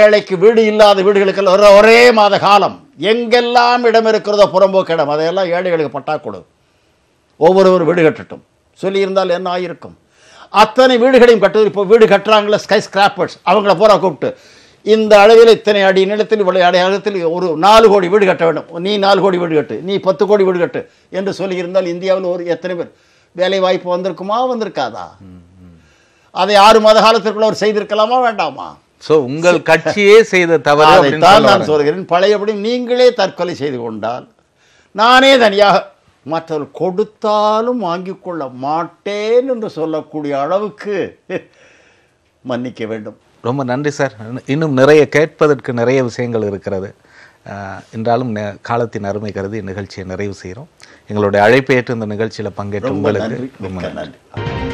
ஏழைக்கு வீடு இல்லாத வீடுகளுக்கு ஒரே மாத காலம் எங்கெல்லாம் இடம் இருக்கிறதோ புறம்போக்கு இடம் அதையெல்லாம் ஏழைகளுக்கு பட்டா கொடு ஒவ்வொருவர் வீடு கட்டட்டும் சொல்லியிருந்தால் என்ன ஆகியிருக்கும் அத்தனை வீடுகளையும் கட்டுவது இப்போ வீடு கட்டுறாங்களே ஸ்கை ஸ்கிராப்பர்ஸ் அவங்கள பூரா கூப்பிட்டு இந்த அளவில் இத்தனை அடி நிலத்தில் இவ்வளோ அடி அகலத்தில் ஒரு நாலு கோடி வீடு கட்ட வேண்டும் நீ நாலு கோடி வீடு கட்டு நீ பத்து கோடி வீடு கட்டு என்று சொல்லியிருந்தால் இந்தியாவில் ஒரு எத்தனை பேர் வேலை வாய்ப்பு வந்திருக்குமா வந்திருக்காதா அதை ஆறு மாத காலத்திற்குள்ள அவர் செய்திருக்கலாமா வேண்டாமா ஸோ உங்கள் கட்சியே செய்த தவறு நான் சொல்கிறேன் பழையபடி நீங்களே தற்கொலை செய்து கொண்டால் நானே தனியாக மற்றவர் கொடுத்தாலும் வாங்கி கொள்ள மாட்டேன் என்று சொல்லக்கூடிய அளவுக்கு மன்னிக்க வேண்டும் ரொம்ப நன்றி சார் இன்னும் நிறைய கேட்பதற்கு நிறைய விஷயங்கள் இருக்கிறது என்றாலும் காலத்தின் அருமை கருதி நிகழ்ச்சியை நிறைவு செய்கிறோம் எங்களுடைய அழைப்பை ஏற்று இந்த நிகழ்ச்சியில் பங்கேற்று உங்களுக்கு ரொம்ப நன்றி